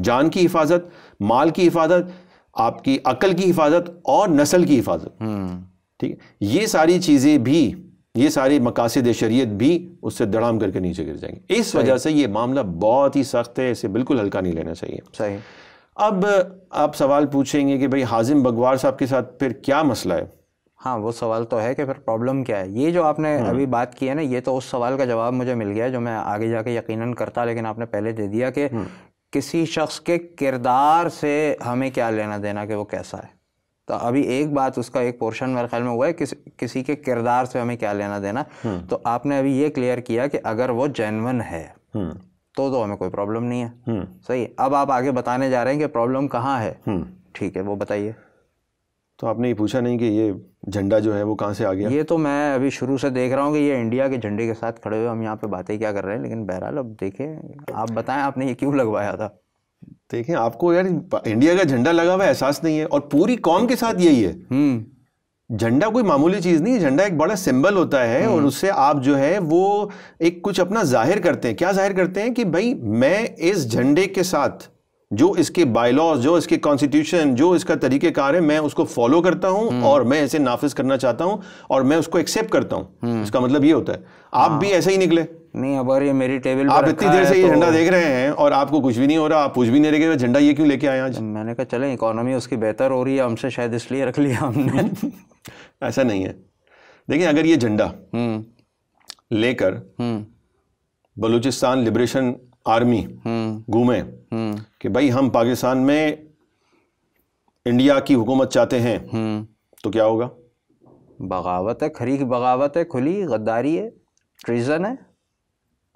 जान की हिफाजत माल की हिफाजत आपकी अकल की हिफाजत और नस्ल की हिफाजत ठीक है ये सारी चीज़ें भी ये सारी मकासद शरीयत भी उससे दड़ाम करके नीचे गिर जाएंगे इस वजह से ये मामला बहुत ही सख्त है इसे बिल्कुल हल्का नहीं लेना चाहिए सही अब आप सवाल पूछेंगे कि भाई हाजिम बगवार साहब के साथ फिर क्या मसला है हाँ वो सवाल तो है कि फिर प्रॉब्लम क्या है ये जो आपने हम्म। अभी बात की है ना ये तो उस सवाल का जवाब मुझे मिल गया जो मैं आगे जाके यकीनन करता लेकिन आपने पहले दे दिया कि हम्म। किसी शख्स के किरदार से हमें क्या लेना देना कि वो कैसा है तो अभी एक बात उसका एक पोर्शन मेरे ख्याल में हुआ है किस किसी के किरदार से हमें क्या लेना देना हम्म। तो आपने अभी ये क्लियर किया कि अगर वो जेनवन है हम्म। तो तो हमें कोई प्रॉब्लम नहीं है हम्म। सही अब आप आगे बताने जा रहे हैं कि प्रॉब्लम कहाँ है ठीक है वो बताइए तो आपने ये पूछा नहीं कि ये झंडा जो है वो कहाँ से आ गया ये तो मैं अभी शुरू से देख रहा हूँ कि ये इंडिया के झंडे के साथ खड़े हुए हम यहाँ पे बातें क्या कर रहे हैं लेकिन बहरहाल अब देखें आप बताएं आपने ये क्यों लगवाया था देखें आपको यार इंडिया का झंडा लगा हुआ एहसास नहीं है और पूरी कौम के साथ यही है हम्म। झंडा कोई मामूली चीज़ नहीं झंडा एक बड़ा सिंबल होता है हम्म। और उससे आप जो है वो एक कुछ अपना जाहिर करते हैं क्या जाहिर करते हैं कि भाई मैं इस झंडे के साथ जो इसके बायलॉज जो इसके कॉन्स्टिट्यूशन जो इसका तरीक़ेकार है मैं उसको फॉलो करता हूं हम्म। और मैं इसे नाफिज करना चाहता हूं और मैं उसको एक्सेप्ट करता हूं हम्म। इसका मतलब ये होता है आप भी हाँ। ऐसे ही निकले नहीं अब ये मेरी टेबल आप इतनी देर से ये तो- झंडा तो... देख रहे हैं और आपको कुछ भी नहीं हो रहा आप कुछ भी नहीं रहे झंडा ये क्यों लेके आए आज मैंने कहा चले इकोनॉमी उसकी बेहतर हो रही है हमसे शायद इसलिए रख लिया हमने ऐसा नहीं है देखिए अगर ये झंडा हम्म। लेकर बलूचिस्तान लिबरेशन आर्मी घूमे हम्म। कि भाई हम पाकिस्तान में इंडिया की हुकूमत चाहते हैं हम्म। तो क्या होगा बगावत है खरी बगावत है खुली गद्दारी है ट्रीज़न है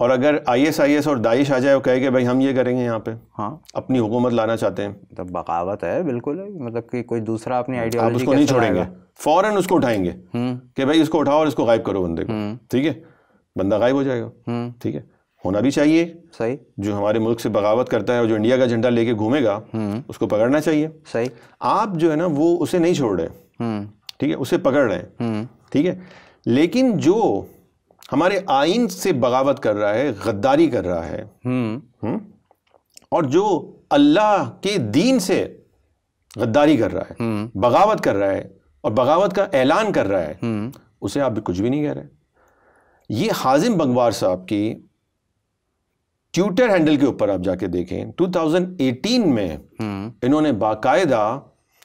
और अगर आई एस आई एस और दाइश आ जाए वो कहे कि भाई हम ये करेंगे यहाँ पे हाँ अपनी हुकूमत लाना चाहते हैं तो बगावत है बिल्कुल है मतलब कि कोई दूसरा अपनी आइडिया आप उसको नहीं छोड़ेंगे फ़ौरन उसको उठाएंगे हम्म। कि भाई इसको उठाओ और इसको गायब करो बंदे को ठीक है बंदा गायब हो जाएगा ठीक है होना भी चाहिए सही जो हमारे मुल्क से बगावत करता है और जो इंडिया का झंडा लेके घूमेगा हम्म। उसको पकड़ना चाहिए सही आप जो है ना वो उसे नहीं छोड़ रहे हम्म। ठीक है उसे पकड़ रहे हैं हम्म। ठीक है लेकिन जो हमारे आइन से बगावत कर रहा है गद्दारी कर रहा है और जो अल्लाह के दीन से गद्दारी कर रहा है बगावत कर रहा है और बगावत का ऐलान कर रहा है उसे आप भी कुछ भी नहीं कह रहे ये हाजिम बंगवार साहब की ट्विटर हैंडल के ऊपर आप जाके देखें 2018 में हम्म। इन्होंने बाकायदा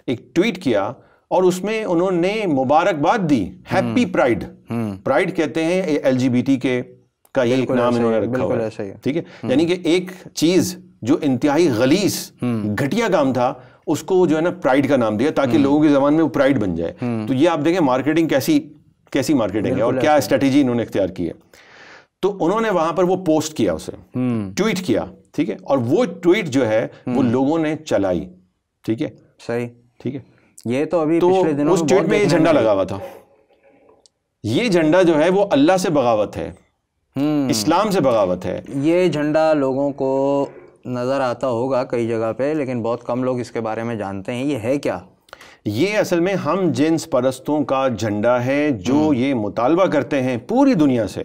एक ट्वीट किया और उसमें उन्होंने मुबारकबाद दी हैप्पी हम्म। प्राइड हम्म। प्राइड कहते हैं एल के का ये एक नाम इन्होंने रखा हुआ है ठीक है यानी कि एक चीज जो इंतहाई गलीस घटिया काम था उसको जो है ना प्राइड का नाम दिया ताकि लोगों की जबान में वो प्राइड बन जाए तो ये आप देखें मार्केटिंग कैसी कैसी मार्केटिंग है और क्या स्ट्रेटेजी इन्होंने इख्तियार की है तो उन्होंने वहां पर वो पोस्ट किया उसे हम्म। ट्वीट किया ठीक है और वो ट्वीट जो है वो हम्म। लोगों ने चलाई ठीक है सही ठीक है ये तो अभी तो पिछले दिनों उस ट्वीट में ये झंडा लगा हुआ था ये झंडा जो है वो अल्लाह से बगावत है हम्म। इस्लाम से बगावत है ये झंडा लोगों को नज़र आता होगा कई जगह पे लेकिन बहुत कम लोग इसके बारे में जानते हैं ये है क्या ये असल में हम जिन्स परस्तों का झंडा है जो ये मुतालबा करते हैं पूरी दुनिया से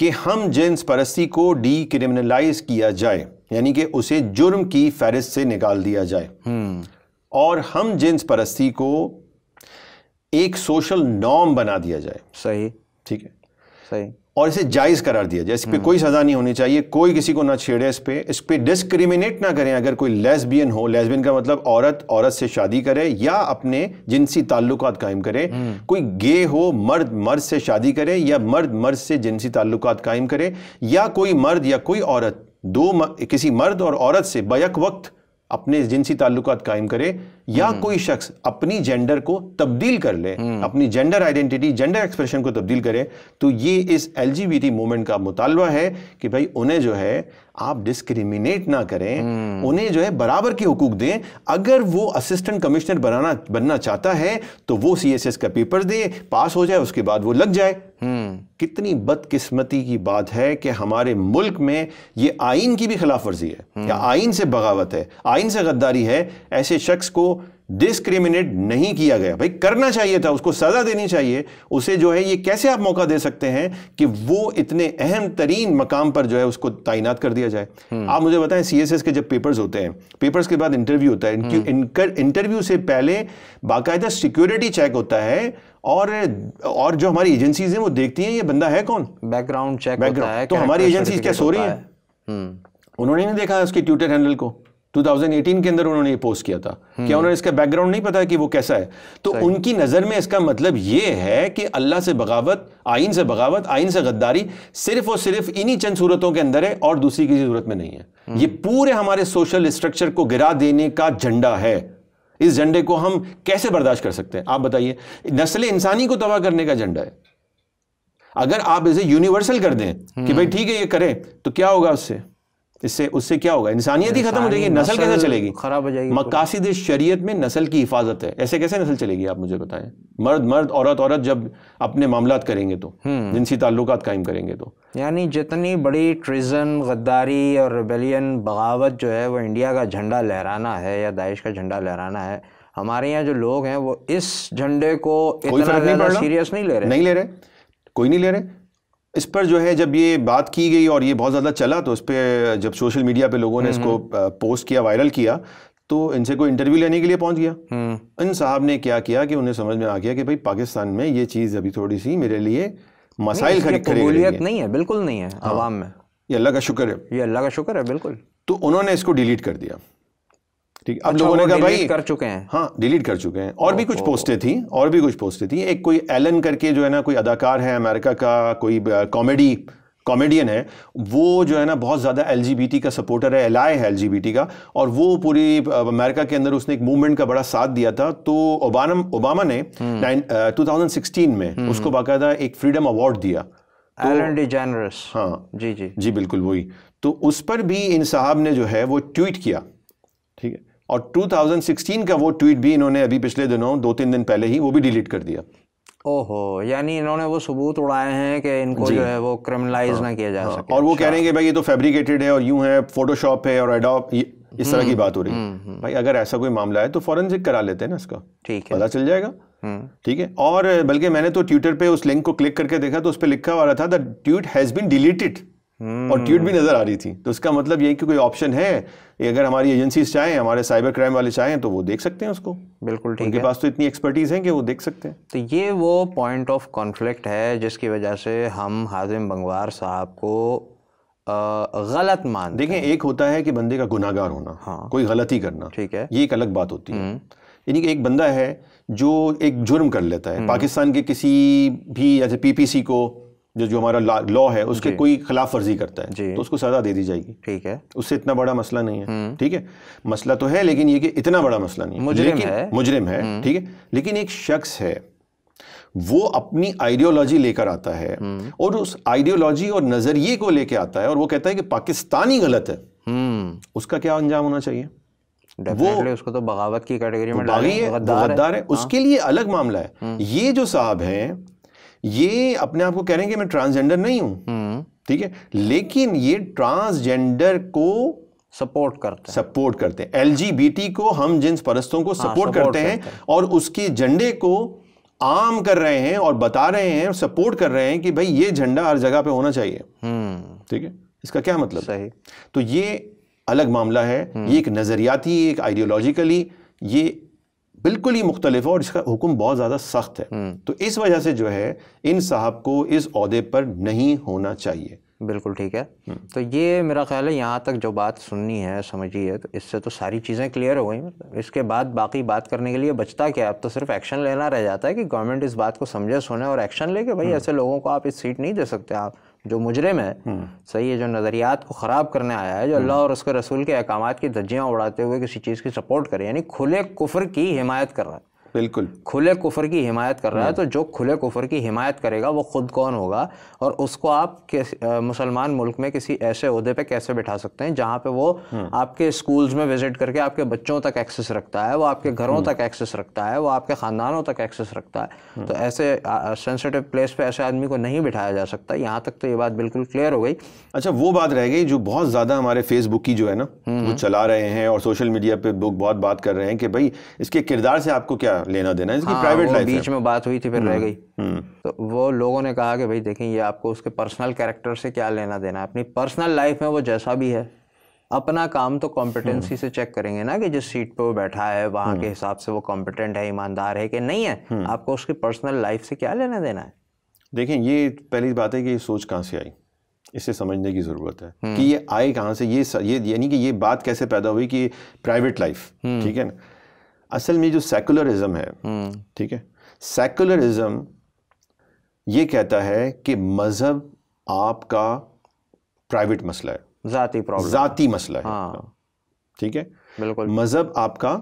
कि हम जिन्स परस्ती को डी क्रिमिनलाइज किया जाए यानी कि उसे जुर्म की फहरिस्त से निकाल दिया जाए हम्म। और हम जेंस परस्ती को एक सोशल नॉर्म बना दिया जाए सही ठीक है सही और इसे जायज़ करार दिया जाए इस पर कोई सज़ा नहीं होनी चाहिए कोई किसी को ना छेड़े इस पर इस पर डिस्क्रिमिनेट ना करें अगर कोई लेसबियन हो लेसबियन का मतलब औरत औरत से शादी करे या अपने जिनसी ताल्लुक कायम करे हम्म। कोई गे हो मर्द मर्द से शादी करे या मर्द मर्द से जिनसी ताल्लुक कायम करे या कोई मर्द या कोई औरत दो किसी मर्द और औरत से बैक वक्त अपने जिनसी ताल्लुक कायम करे या हम्म। कोई शख्स अपनी जेंडर को तब्दील कर ले हम्म। अपनी जेंडर आइडेंटिटी जेंडर एक्सप्रेशन को तब्दील करे तो ये इस एल मूवमेंट का मुतालबा है कि भाई उन्हें जो है आप डिस्क्रिमिनेट ना करें हम्म। उन्हें जो है बराबर के हुकूक दें अगर वो असिस्टेंट कमिश्नर बनाना बनना चाहता है तो वो सीएसएस का पेपर दे पास हो जाए उसके बाद वो लग जाए कितनी बदकिस्मती की बात है कि हमारे मुल्क में ये आइन की भी खिलाफ वर्जी है या आइन से बगावत है आइन से गद्दारी है ऐसे शख्स को डिस्क्रिमिनेट नहीं किया गया भाई करना चाहिए था उसको सज़ा देनी चाहिए उसे जो है ये कैसे आप मौका दे सकते हैं कि वो इतने अहम तरीन मकाम पर जो है उसको तैनात कर दिया जाए हम्म। आप मुझे बताएं सीएसएस के जब पेपर्स होते हैं पेपर्स के बाद इंटरव्यू होता है इंटरव्यू हम्म। से पहले बाकायदा सिक्योरिटी चेक होता है और और जो हमारी एजेंसीज हैं वो देखती हैं ये बंदा है कौन बैकग्राउंड चेक बैकग्राउंड तो हमारी एजेंसीज क्या सो रही है हम्म। उन्होंने नहीं देखा उसके ट्विटर हैंडल को 2018 के अंदर उन्होंने ये पोस्ट किया था हम्म। क्या उन्होंने इसका बैकग्राउंड नहीं पता है कि वो कैसा है तो उनकी नज़र में इसका मतलब ये है कि अल्लाह से बगावत आइन से बगावत आइन से गद्दारी सिर्फ और सिर्फ इन्हीं चंद सूरतों के अंदर है और दूसरी किसी सूरत में नहीं है हम्म। ये पूरे हमारे सोशल स्ट्रक्चर को गिरा देने का झंडा है इस झंडे को हम कैसे बर्दाश्त कर सकते हैं आप बताइए नस्ल इंसानी को तबाह करने का झंडा है अगर आप इसे यूनिवर्सल कर दें कि हम्म। भाई ठीक है ये करें तो क्या होगा उससे इससे उससे क्या होगा इंसानियत ही खत्म हो जाएगी नस्ल कैसे चलेगी खराब हो जाएगी मकासद शरीयत में नस्ल की हिफाजत है ऐसे कैसे नस्ल चलेगी आप मुझे बताएं मर्द मर्द औरत औरत जब अपने मामला करेंगे तो हम्म। जिनसी ताल्लुक कायम करेंगे तो यानी जितनी बड़ी ट्रिजन गद्दारी और रेबेलियन बगावत जो है वो इंडिया का झंडा लहराना है या दाइश का झंडा लहराना है हमारे यहाँ जो लोग हैं वो इस झंडे को इतना सीरियस नहीं ले रहे नहीं ले रहे कोई नहीं ले रहे इस पर जो है जब ये बात की गई और ये बहुत ज़्यादा चला तो उस पर जब सोशल मीडिया पे लोगों ने हम्म, इसको हम्म। पोस्ट किया वायरल किया तो इनसे कोई इंटरव्यू लेने के लिए पहुंच गया हम्म। इन साहब ने क्या किया कि उन्हें समझ में आ गया कि भाई पाकिस्तान में ये चीज़ अभी थोड़ी सी मेरे लिए मसाइल खरीद कबूलियत नहीं है बिल्कुल नहीं है हाँ। आवाम में ये अल्लाह का शुक्र है ये अल्लाह का शुक्र है बिल्कुल तो उन्होंने इसको डिलीट कर दिया ठीक अब अच्छा, लोगों ने कहा भाई कर चुके हैं हाँ डिलीट कर चुके हैं और ओ, भी कुछ पोस्टें थी और भी कुछ पोस्टें थी एक कोई एलन करके जो है ना कोई अदाकार है अमेरिका का कोई कॉमेडी कॉमेडियन है वो जो है ना बहुत ज़्यादा एल का सपोर्टर है एलाय है एल का और वो पूरी अमेरिका के अंदर उसने एक मूवमेंट का बड़ा साथ दिया था तो ओबाना ओबामा ने टू हम्म। में हम्म। उसको बाकायदा एक फ्रीडम अवार्ड दिया एलन डी जेनरस हाँ जी जी जी बिल्कुल वही तो उस पर भी इन साहब ने जो है वो ट्वीट किया ठीक है और 2016 का वो ट्वीट भी इन्होंने अभी पिछले दिनों दो तीन दिन पहले ही वो भी डिलीट कर दिया ओहो यानी इन्होंने वो सबूत उड़ाए हैं कि इनको जो है वो क्रिमिनलाइज हाँ, ना किया जा हाँ, सके और वो कह अच्छा। रहे हैं कि भाई ये तो फैब्रिकेटेड है और यूं है फोटोशॉप है और एडॉप इस तरह की हम्म, बात हो रही है हम्म, हम्म। भाई अगर ऐसा कोई मामला है तो फॉरेंसिक करा लेते हैं ना इसका ठीक है पता चल जाएगा ठीक है और बल्कि मैंने तो ट्विटर पे उस लिंक को क्लिक करके देखा तो उस पर लिखा हुआ था the tweet has been deleted और ट्वीट भी हम्म। नजर आ रही थी तो इसका मतलब ये कि कोई ऑप्शन है अगर हमारी एजेंसीज चाहें हमारे साइबर क्राइम वाले चाहें तो वो देख सकते हैं उसको बिल्कुल ठीक है। पास तो इतनी एक्सपर्टीज है कि वो देख सकते हैं तो ये वो पॉइंट ऑफ कॉन्फ्लिक्ट है जिसकी वजह से हम हाजिम बंगवार साहब को गलत मान देखें एक होता है कि बंदे का गुनागार होना हाँ कोई गलती करना ठीक है ये एक अलग बात होती है हम्म। यानी कि एक बंदा है जो एक जुर्म कर लेता है हम्म। पाकिस्तान के किसी भी जैसे पीपीसी को जो जो हमारा लॉ है उसके कोई खिलाफ वर्जी करता है तो उसको सजा दे दी जाएगी ठीक है उससे इतना बड़ा मसला नहीं है हम्म। ठीक है मसला तो है लेकिन ये कि इतना बड़ा मसला नहीं मुजरिम है मुजरिम है हम्म। ठीक है लेकिन एक शख्स है वो अपनी आइडियोलॉजी लेकर आता है हम्म। और उस आइडियोलॉजी और नजरिए को लेकर आता है और वो कहता है कि पाकिस्तानी गलत है उसका क्या अंजाम होना चाहिए वो उसको तो बगावत की कैटेगरी में है, है उसके हाँ। लिए अलग मामला है ये जो साहब हैं ये अपने आप को कह रहे हैं कि मैं ट्रांसजेंडर नहीं हूं हम्म। ठीक है लेकिन ये ट्रांसजेंडर को सपोर्ट करते हैं सपोर्ट करते हैं एल को हम जिन परस्तों को सपोर्ट, हाँ, करते, हैं, हैं और उसके झंडे को आम कर रहे हैं और बता रहे हैं सपोर्ट कर रहे हैं कि भाई ये झंडा हर जगह पे होना चाहिए हम्म। ठीक है इसका क्या मतलब सही तो ये अलग मामला है हम्म। ये एक नज़रियाती एक आइडियोलॉजिकली ये बिल्कुल ही मुख्तलिफ है और इसका हुक्म बहुत ज़्यादा सख्त है हम्म। तो इस वजह से जो है इन साहब को इस अहदे पर नहीं होना चाहिए बिल्कुल ठीक है हम्म। तो ये मेरा ख्याल है यहाँ तक जो बात सुननी है समझी है तो इससे तो सारी चीज़ें क्लियर हो गई इसके बाद बाकी बात करने के लिए बचता क्या अब तो सिर्फ एक्शन लेना रह जाता है कि गवर्नमेंट इस बात को समझे सुने और एक्शन ले कि भाई हम्म। ऐसे लोगों को आप इस सीट नहीं दे सकते आप जो मुजरिम है हम्म। सही है जो नज़रियात को ख़राब करने आया है जो हम्म। अल्लाह और उसके रसूल के अहकाम की धज्जियाँ उड़ाते हुए किसी चीज़ की सपोर्ट करे यानी खुले कुफर की हिमायत कर रहा है बिल्कुल खुले कुफर की हिमायत कर रहा है हम्म। तो जो खुले कुफर की हिमायत करेगा वो खुद कौन होगा और उसको आप मुसलमान मुल्क में किसी ऐसे अहदे पे कैसे बैठा सकते हैं जहाँ पे वो हम्म। आपके स्कूल्स में विजिट करके आपके बच्चों तक एक्सेस रखता है वो आपके घरों हम्म। तक एक्सेस रखता है वो आपके ख़ानदानों तक एक्सेस रखता है तो ऐसे सेंसिटिव प्लेस पे ऐसे आदमी को नहीं बिठाया जा सकता यहाँ तक तो ये बात बिल्कुल क्लियर हो गई अच्छा वो बात रह गई जो बहुत ज़्यादा हमारे फेसबुक की जो है ना वो चला रहे हैं और सोशल मीडिया पर लोग बहुत बात कर रहे हैं कि भाई इसके किरदार से आपको क्या लेना देना इसकी हाँ, प्राइवेट लाइफ बीच में बात हुई थी फिर रह हम्म, गई हम्म। तो वो लोगों ने कहा कि भाई देखें ये आपको उसके पर्सनल कैरेक्टर से क्या लेना देना अपनी पर्सनल लाइफ में वो जैसा भी है अपना काम तो कॉम्पिटेंसी हम्म। से चेक करेंगे ना कि जिस सीट पर वो बैठा है वहाँ के हिसाब से वो कॉम्पिटेंट है ईमानदार है कि नहीं है आपको उसकी पर्सनल लाइफ से क्या लेना देना है देखें ये पहली बात है कि ये सोच कहाँ से आई इसे समझने की ज़रूरत है कि ये आए कहाँ से ये ये यानी कि ये बात कैसे पैदा हुई कि प्राइवेट लाइफ ठीक है ना असल में जो सेकुलरिज्म है हम्म। ठीक है सेकुलरिज्म ये कहता है कि मज़हब आपका प्राइवेट मसला है जाती प्रॉब्लम जाती मसला है हाँ। ठीक है बिल्कुल मज़हब आपका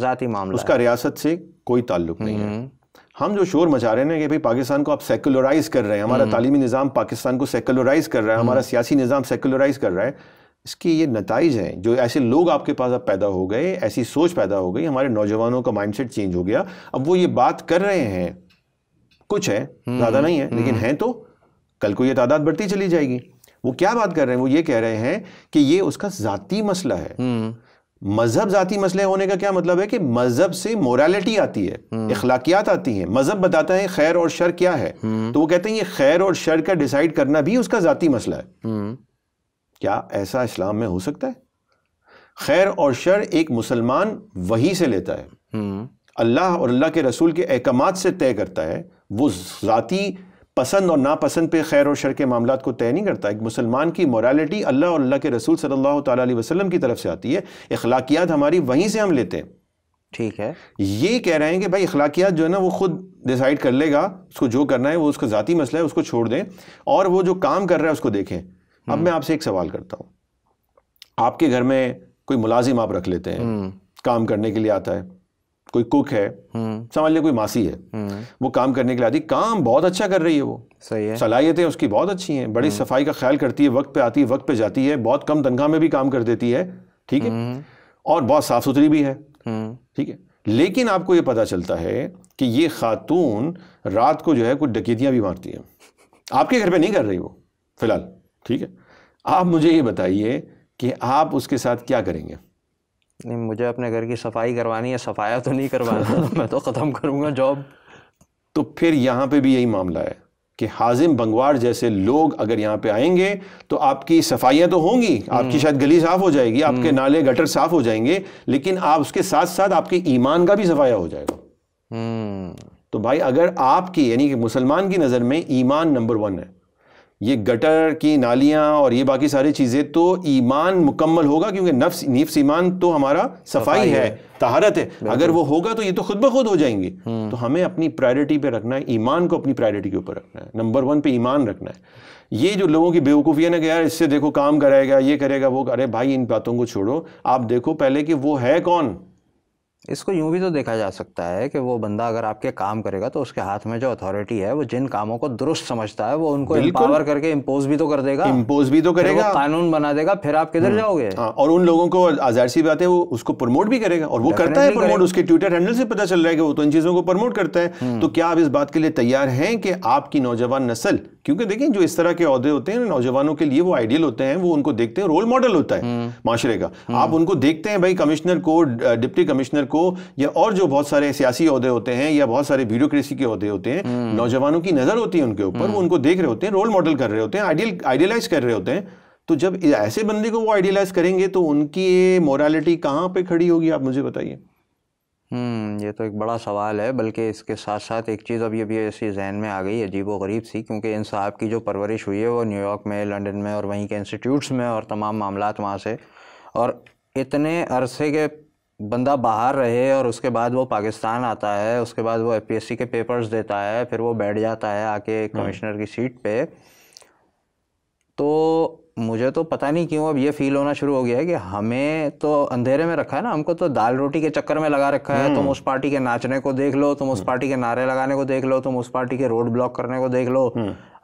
जाती मामला उसका रियासत से कोई ताल्लुक नहीं है हम्म। हम जो शोर मचा रहे हैं ना कि भाई पाकिस्तान को आप सेकुलराइज कर रहे हैं हमारा हम्म। तालीमी निज़ाम पाकिस्तान को सेकुलराइज कर रहा है हमारा सियासी निज़ाम सेकुलराइज कर रहा है इसके ये नतज हैं जो ऐसे लोग आपके पास अब पैदा हो गए ऐसी सोच पैदा हो गई हमारे नौजवानों का माइंडसेट चेंज हो गया अब वो ये बात कर रहे हैं कुछ है हम्म, ज़्यादा नहीं है लेकिन हम्म। हैं तो कल को ये तादाद बढ़ती चली जाएगी वो क्या बात कर रहे हैं वो ये कह रहे हैं कि ये उसका ज़ाती मसला है हम्म। मजहब ज़ाती मसले होने का क्या मतलब है कि मजहब से मोरालिटी आती है इखलाकियात आती हैं मजहब बताता है खैर और शर क्या है तो वो कहते हैं ये खैर और शर का डिसाइड करना भी उसका ज़ाती मसला है क्या ऐसा इस्लाम में हो सकता है खैर और शर एक मुसलमान वही से लेता है हम्म। अल्लाह और अल्लाह के रसूल के अहकाम से तय करता है वो ज़ाती पसंद और नापसंद पे खैर और शर के मामला को तय नहीं करता एक मुसलमान की मोरालिटी अल्लाह और अल्लाह के रसूल सल्लल्लाहु अलैहि वसल्लम की तरफ से आती है अखलाकियात हमारी वहीं से हम लेते हैं ठीक है ये कह रहे हैं कि भाई अखलाकियात जो है ना वो खुद डिसाइड कर लेगा उसको जो करना है वो उसका ज़ाती मसला है उसको छोड़ दें और वो जो काम कर रहा है उसको देखें अब मैं आपसे एक सवाल करता हूं आपके घर में कोई मुलाजिम आप रख लेते हैं हम्म। काम करने के लिए आता है कोई कुक है हम्म। समझ लिया कोई मासी है हम्म। वो काम करने के लिए आती काम बहुत अच्छा कर रही है वो सही है सलाहियतें उसकी बहुत अच्छी हैं बड़ी सफाई का ख्याल करती है वक्त पे आती है वक्त पे जाती है बहुत कम तनख्वाह में भी काम कर देती है ठीक है और बहुत साफ सुथरी भी है ठीक है लेकिन आपको ये पता चलता है कि ये खातून रात को जो है कुछ डकैतियां भी मारती है आपके घर पर नहीं कर रही वो फिलहाल ठीक है आप मुझे ये बताइए कि आप उसके साथ क्या करेंगे नहीं मुझे अपने घर की सफाई करवानी है सफाया तो नहीं करवाना मैं तो ख़त्म करूँगा जॉब तो फिर यहाँ पे भी यही मामला है कि हाजिम बंगवार जैसे लोग अगर यहाँ पे आएंगे तो आपकी सफाइयाँ तो होंगी आपकी हम्म। शायद गली साफ़ हो जाएगी आपके हम्म। नाले गटर साफ़ हो जाएंगे लेकिन आप उसके साथ साथ आपके ईमान का भी सफाया हो जाएगा हम्म। तो भाई अगर आपकी यानी कि मुसलमान की नज़र में ईमान नंबर वन है ये गटर की नालियां और ये बाकी सारी चीज़ें तो ईमान मुकम्मल होगा क्योंकि नफ्स नीफ ईमान तो हमारा सफाई, सफाई है, है तहारत है अगर वो होगा तो ये तो खुद ब खुद हो जाएंगे हम्म। तो हमें अपनी प्रायोरिटी पे रखना है ईमान को अपनी प्रायोरिटी के ऊपर रखना है नंबर वन पे ईमान रखना है ये जो लोगों की बेवकूफ़ी है ना कि यार इससे देखो काम कराएगा ये करेगा वो अरे भाई इन बातों को छोड़ो आप देखो पहले कि वो है कौन इसको यूं भी तो देखा जा सकता है कि वो बंदा अगर आपके काम करेगा तो उसके हाथ में जो अथॉरिटी है वो जिन कामों को दुरुस्त समझता है वो उनको इम्पावर करके इम्पोज भी तो कर देगा इम्पोज भी तो करेगा कानून बना देगा फिर आप किधर हम्म। जाओगे आ, हाँ, और उन लोगों को जाहिर सी बात है वो उसको प्रमोट भी करेगा और वो करता है प्रमोट उसके ट्विटर हैंडल से पता चल रहा है कि वो तो इन चीज़ों को प्रमोट करता है हम्म। तो क्या आप इस बात के लिए तैयार हैं कि आपकी नौजवान नस्ल क्योंकि देखें जो इस तरह के अहदे होते हैं नौजवानों के लिए वो आइडियल होते हैं वो उनको देखते हैं रोल मॉडल होता है हम्म। माशरे का आप उनको देखते हैं भाई कमिश्नर को डिप्टी कमिश्नर को को या और जो बहुत सारे सियासी अहदे होते हैं या बहुत सारे ब्यूरोक्रेसी के अहदे होते हैं हम्म। नौजवानों की नज़र होती है उनके ऊपर वो हम्म। उनको देख रहे होते हैं रोल मॉडल कर रहे होते हैं आइडियल आइडियलाइज कर रहे होते हैं तो जब ऐसे बंदे को वो आइडियलाइज करेंगे तो उनकी मोरालिटी कहाँ पर खड़ी होगी आप मुझे बताइए हम्म ये तो एक बड़ा सवाल है बल्कि इसके साथ साथ एक चीज़ अभी अभी ऐसी जहन में आ गई अजीब व गरीब सी क्योंकि इन साहब की जो परवरिश हुई है वो न्यूयॉर्क में लंदन में और वहीं के इंस्टीट्यूट्स में और तमाम मामला वहाँ से और इतने अरसे के बंदा बाहर रहे और उसके बाद वो पाकिस्तान आता है उसके बाद वो एफ के पेपर्स देता है फिर वो बैठ जाता है आके कमिश्नर हम्म। की सीट पे तो मुझे तो पता नहीं क्यों अब ये फील होना शुरू हो गया है कि हमें तो अंधेरे में रखा है ना हमको तो दाल रोटी के चक्कर में लगा रखा है तुम हम्म। उस पार्टी के नाचने को देख लो तुम उस पार्टी हम्म। के नारे लगाने को देख लो तुम उस पार्टी के रोड ब्लॉक करने को देख लो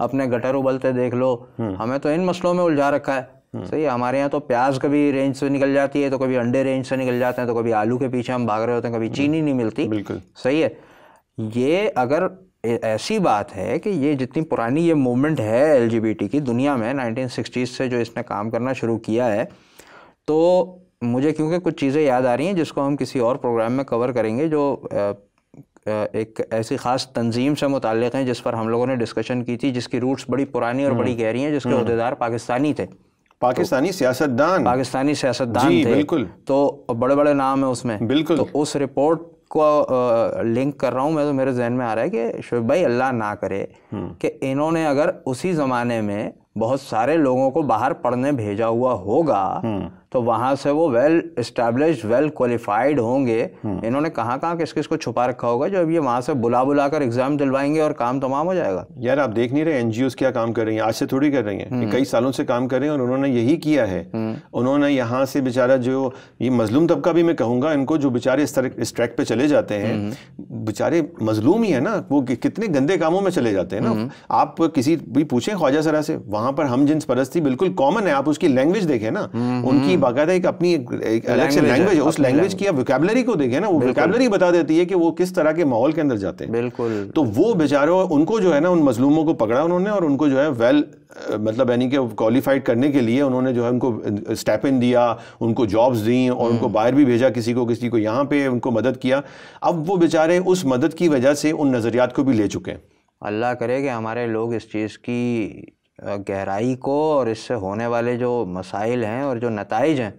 अपने गटर उबलते देख लो हमें तो इन मसलों में उलझा रखा है हम्म। सही है हमारे यहाँ तो प्याज कभी रेंज से निकल जाती है तो कभी अंडे रेंज से निकल जाते हैं तो कभी आलू के पीछे हम भाग रहे होते हैं कभी हम्म। चीनी नहीं मिलती बिल्कुल सही है ये अगर ऐसी बात है कि ये जितनी पुरानी ये मूवमेंट है एल की दुनिया में नाइनटीन से जो इसने काम करना शुरू किया है तो मुझे क्योंकि कुछ चीज़ें याद आ रही हैं जिसको हम किसी और प्रोग्राम में कवर करेंगे जो एक ऐसी ख़ास तंजीम से मुतक़ हैं जिस पर हम लोगों ने डिस्कशन की थी जिसकी रूट्स बड़ी पुरानी और बड़ी हम्म। गहरी हैं जिसके अहदेदार पाकिस्तानी थे पाकिस्तानी तो, सियासतदान पाकिस्तानी सियासतदान थे बिल्कुल तो बड़े बड़े नाम है उसमें बिल्कुल तो उस रिपोर्ट को लिंक कर रहा हूँ मैं तो मेरे जहन में आ रहा है कि शुभ भाई अल्लाह ना करे हम्म। कि इन्होंने अगर उसी ज़माने में बहुत सारे लोगों को बाहर पढ़ने भेजा हुआ होगा हम्म। तो वहां से वो वेल स्टैब्लिश वेल क्वालिफाइड होंगे हम्म। इन्होंने कहाँ कहाँ किस किस को छुपा रखा होगा जो अब ये वहां से बुला बुला कर एग्जाम दिलवाएंगे और काम तमाम हो जाएगा यार आप देख नहीं रहे एनजीओ क्या काम कर रही है आज से थोड़ी कर रही है हम्म। कई सालों से काम कर रहे हैं और उन्होंने यही किया है हम्म। उन्होंने यहाँ से बेचारा जो ये मजलूम तबका भी मैं कहूँगा इनको जो बेचारे इस तरह इस ट्रैक पे चले जाते हैं बेचारे मजलूम ही है ना वो कितने गंदे कामों में चले जाते हैं ना आप किसी भी पूछे ख्वाजा सरा से वहाँ पर हम जिन परस्ती बिल्कुल कॉमन है आप उसकी लैंग्वेज देखें ना उनकी बाकायदा एक अपनी एक, एक अलग से लैंग्वेज है उस लैंग्वेज की आप वोकेबलरी को देखें ना वो वोकेबलरी बता देती है कि वो किस तरह के माहौल के अंदर जाते हैं बिल्कुल तो वो बेचारों उनको जो है ना उन मजलूमों को पकड़ा उन्होंने और उनको जो है वेल मतलब यानी कि क्वालिफाइड करने के लिए उन्होंने जो है उनको स्टेप इन दिया उनको जॉब्स दी और उनको हम्म। बाहर भी भेजा किसी को किसी को यहाँ पे उनको मदद किया अब वो बेचारे उस मदद की वजह से उन नज़रियात को भी ले चुके हैं अल्लाह करे कि हमारे लोग इस चीज़ की गहराई को और इससे होने वाले जो मसाइल हैं और जो नतज हैं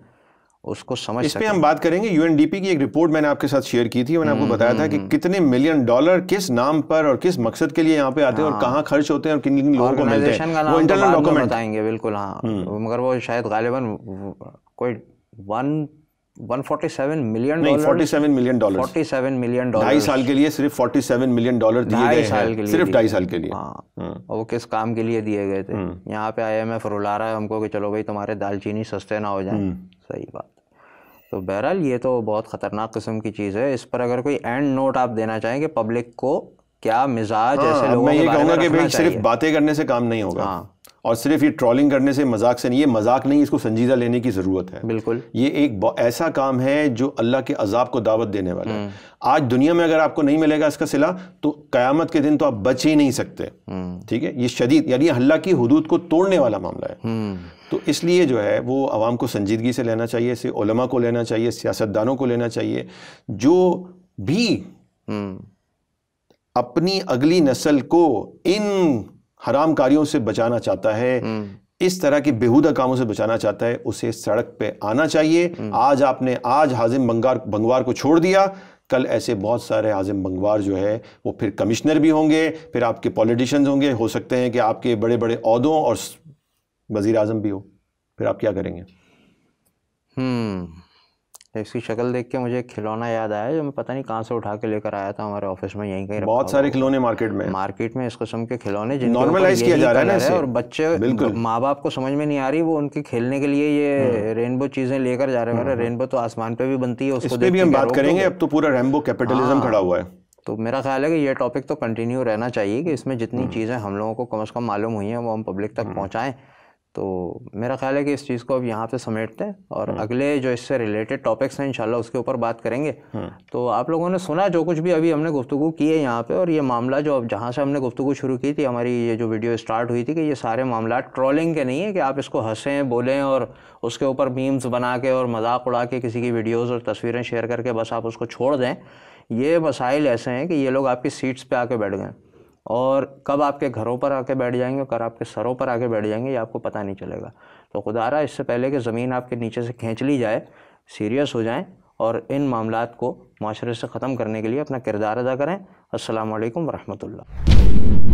उसको समझ इस पर हम बात करेंगे यूएनडीपी की एक रिपोर्ट मैंने आपके साथ शेयर की थी मैंने आपको हम्म, बताया था कि हम्म। कितने मिलियन डॉलर किस नाम पर और किस मकसद के लिए यहाँ पे आते हैं और हाँ। कहाँ खर्च होते हैं और किन किन लोगों को मिलते हैं वो इंटरनल डॉक्यूमेंट तो बताएंगे बिल्कुल हाँ हम्म। मगर वो शायद गालिबा कोई वन 147 मिलियन नहीं 47 मिलियन डॉलर 47 मिलियन डॉलर ढाई साल के लिए सिर्फ 47 मिलियन डॉलर दिए गए साल के लिए सिर्फ ढाई साल के लिए हाँ हम्म। वो किस काम के लिए दिए गए थे हम्म। यहाँ पे रुला रहा है हमको कि चलो भाई तुम्हारे दालचीनी सस्ते ना हो जाए हम्म। सही बात तो बहरहाल ये तो बहुत ख़तरनाक किस्म की चीज़ है इस पर अगर कोई एंड नोट आप देना चाहें कि पब्लिक को क्या मिजाज हाँ, ऐसे लोगों मैं ये कहूँगा कि भाई सिर्फ बातें करने से काम नहीं होगा हाँ और सिर्फ ये ट्रॉलिंग करने से मजाक से नहीं ये मजाक नहीं इसको संजीदा लेने की ज़रूरत है बिल्कुल ये एक ऐसा काम है जो अल्लाह के अजाब को दावत देने वाला है हम्म। आज दुनिया में अगर आपको नहीं मिलेगा इसका सिला तो क़्यामत के दिन तो आप बच ही नहीं सकते हम्म। ठीक है ये शदीद यानी अल्लाह की हदूद को तोड़ने वाला मामला है हम्म। तो इसलिए जो है वो आवाम को संजीदगी से लेना चाहिए इसे ओलमा को लेना चाहिए सियासतदानों को लेना चाहिए जो भी अपनी अगली नस्ल को इन हराम कारियों से बचाना चाहता है हम्म। इस तरह के बेहूदा कामों से बचाना चाहता है उसे सड़क पे आना चाहिए हम्म। आज आपने आज हाजिम बंगार बंगवार को छोड़ दिया कल ऐसे बहुत सारे आजम बंगवार जो है वो फिर कमिश्नर भी होंगे फिर आपके पॉलिटिशियंस होंगे हो सकते हैं कि आपके बड़े बड़े अहदों और वजीर आजम भी हो फिर आप क्या करेंगे हम्म इसकी शक्ल देख के मुझे खिलौना याद आया जो मैं पता नहीं कहाँ से उठा के लेकर आया था हमारे ऑफिस में यहीं कहीं बहुत सारे खिलौने मार्केट में मार्केट में इस किस्म के खिलौने नॉर्मलाइज किया जा रहा है और बच्चे माँ बाप को समझ में नहीं आ रही वो उनके खेलने के लिए ये रेनबो हम्म। चीजें लेकर जा रहे हैं रेनबो हम्म। तो आसमान पे भी बनती है उसको भी हम बात तो करेंगे अब तो पूरा रेनबो कैपिटलिज्म हाँ। खड़ा हुआ है तो मेरा ख्याल है कि ये टॉपिक तो कंटिन्यू रहना चाहिए कि इसमें जितनी हम्म। चीज़ें हम लोगों को कम अज़ कम मालूम हुई हैं वो हम पब्लिक तक पहुंचाएं तो मेरा ख्याल है कि इस चीज़ को अब यहाँ पे समेटते हैं और हम्म। अगले जो इससे रिलेटेड टॉपिक्स हैं इंशाल्लाह उसके ऊपर बात करेंगे हम्म। तो आप लोगों ने सुना जो कुछ भी अभी हमने गुफ्तु की है यहाँ पे और ये मामला जो अब जहाँ से हमने गुफ्तु शुरू की थी हमारी ये जो वीडियो स्टार्ट हुई थी कि ये सारे मामला ट्रोलिंग के नहीं है कि आप इसको हंसें बोलें और उसके ऊपर मीम्स बना के और मजाक उड़ा के किसी की वीडियोज़ और तस्वीरें शेयर करके बस आप उसको छोड़ दें ये मसाइल ऐसे हैं कि ये लोग आपकी सीट्स पर आके बैठ गए और कब आपके घरों पर आके बैठ जाएंगे और कब आपके सरों पर आके बैठ जाएंगे ये आपको पता नहीं चलेगा तो खुदा रहा इससे पहले कि ज़मीन आपके नीचे से खींच ली जाए सीरियस हो जाएं और इन मामला को माशरे से ख़त्म करने के लिए अपना किरदार अदा करें असलकम वरहमल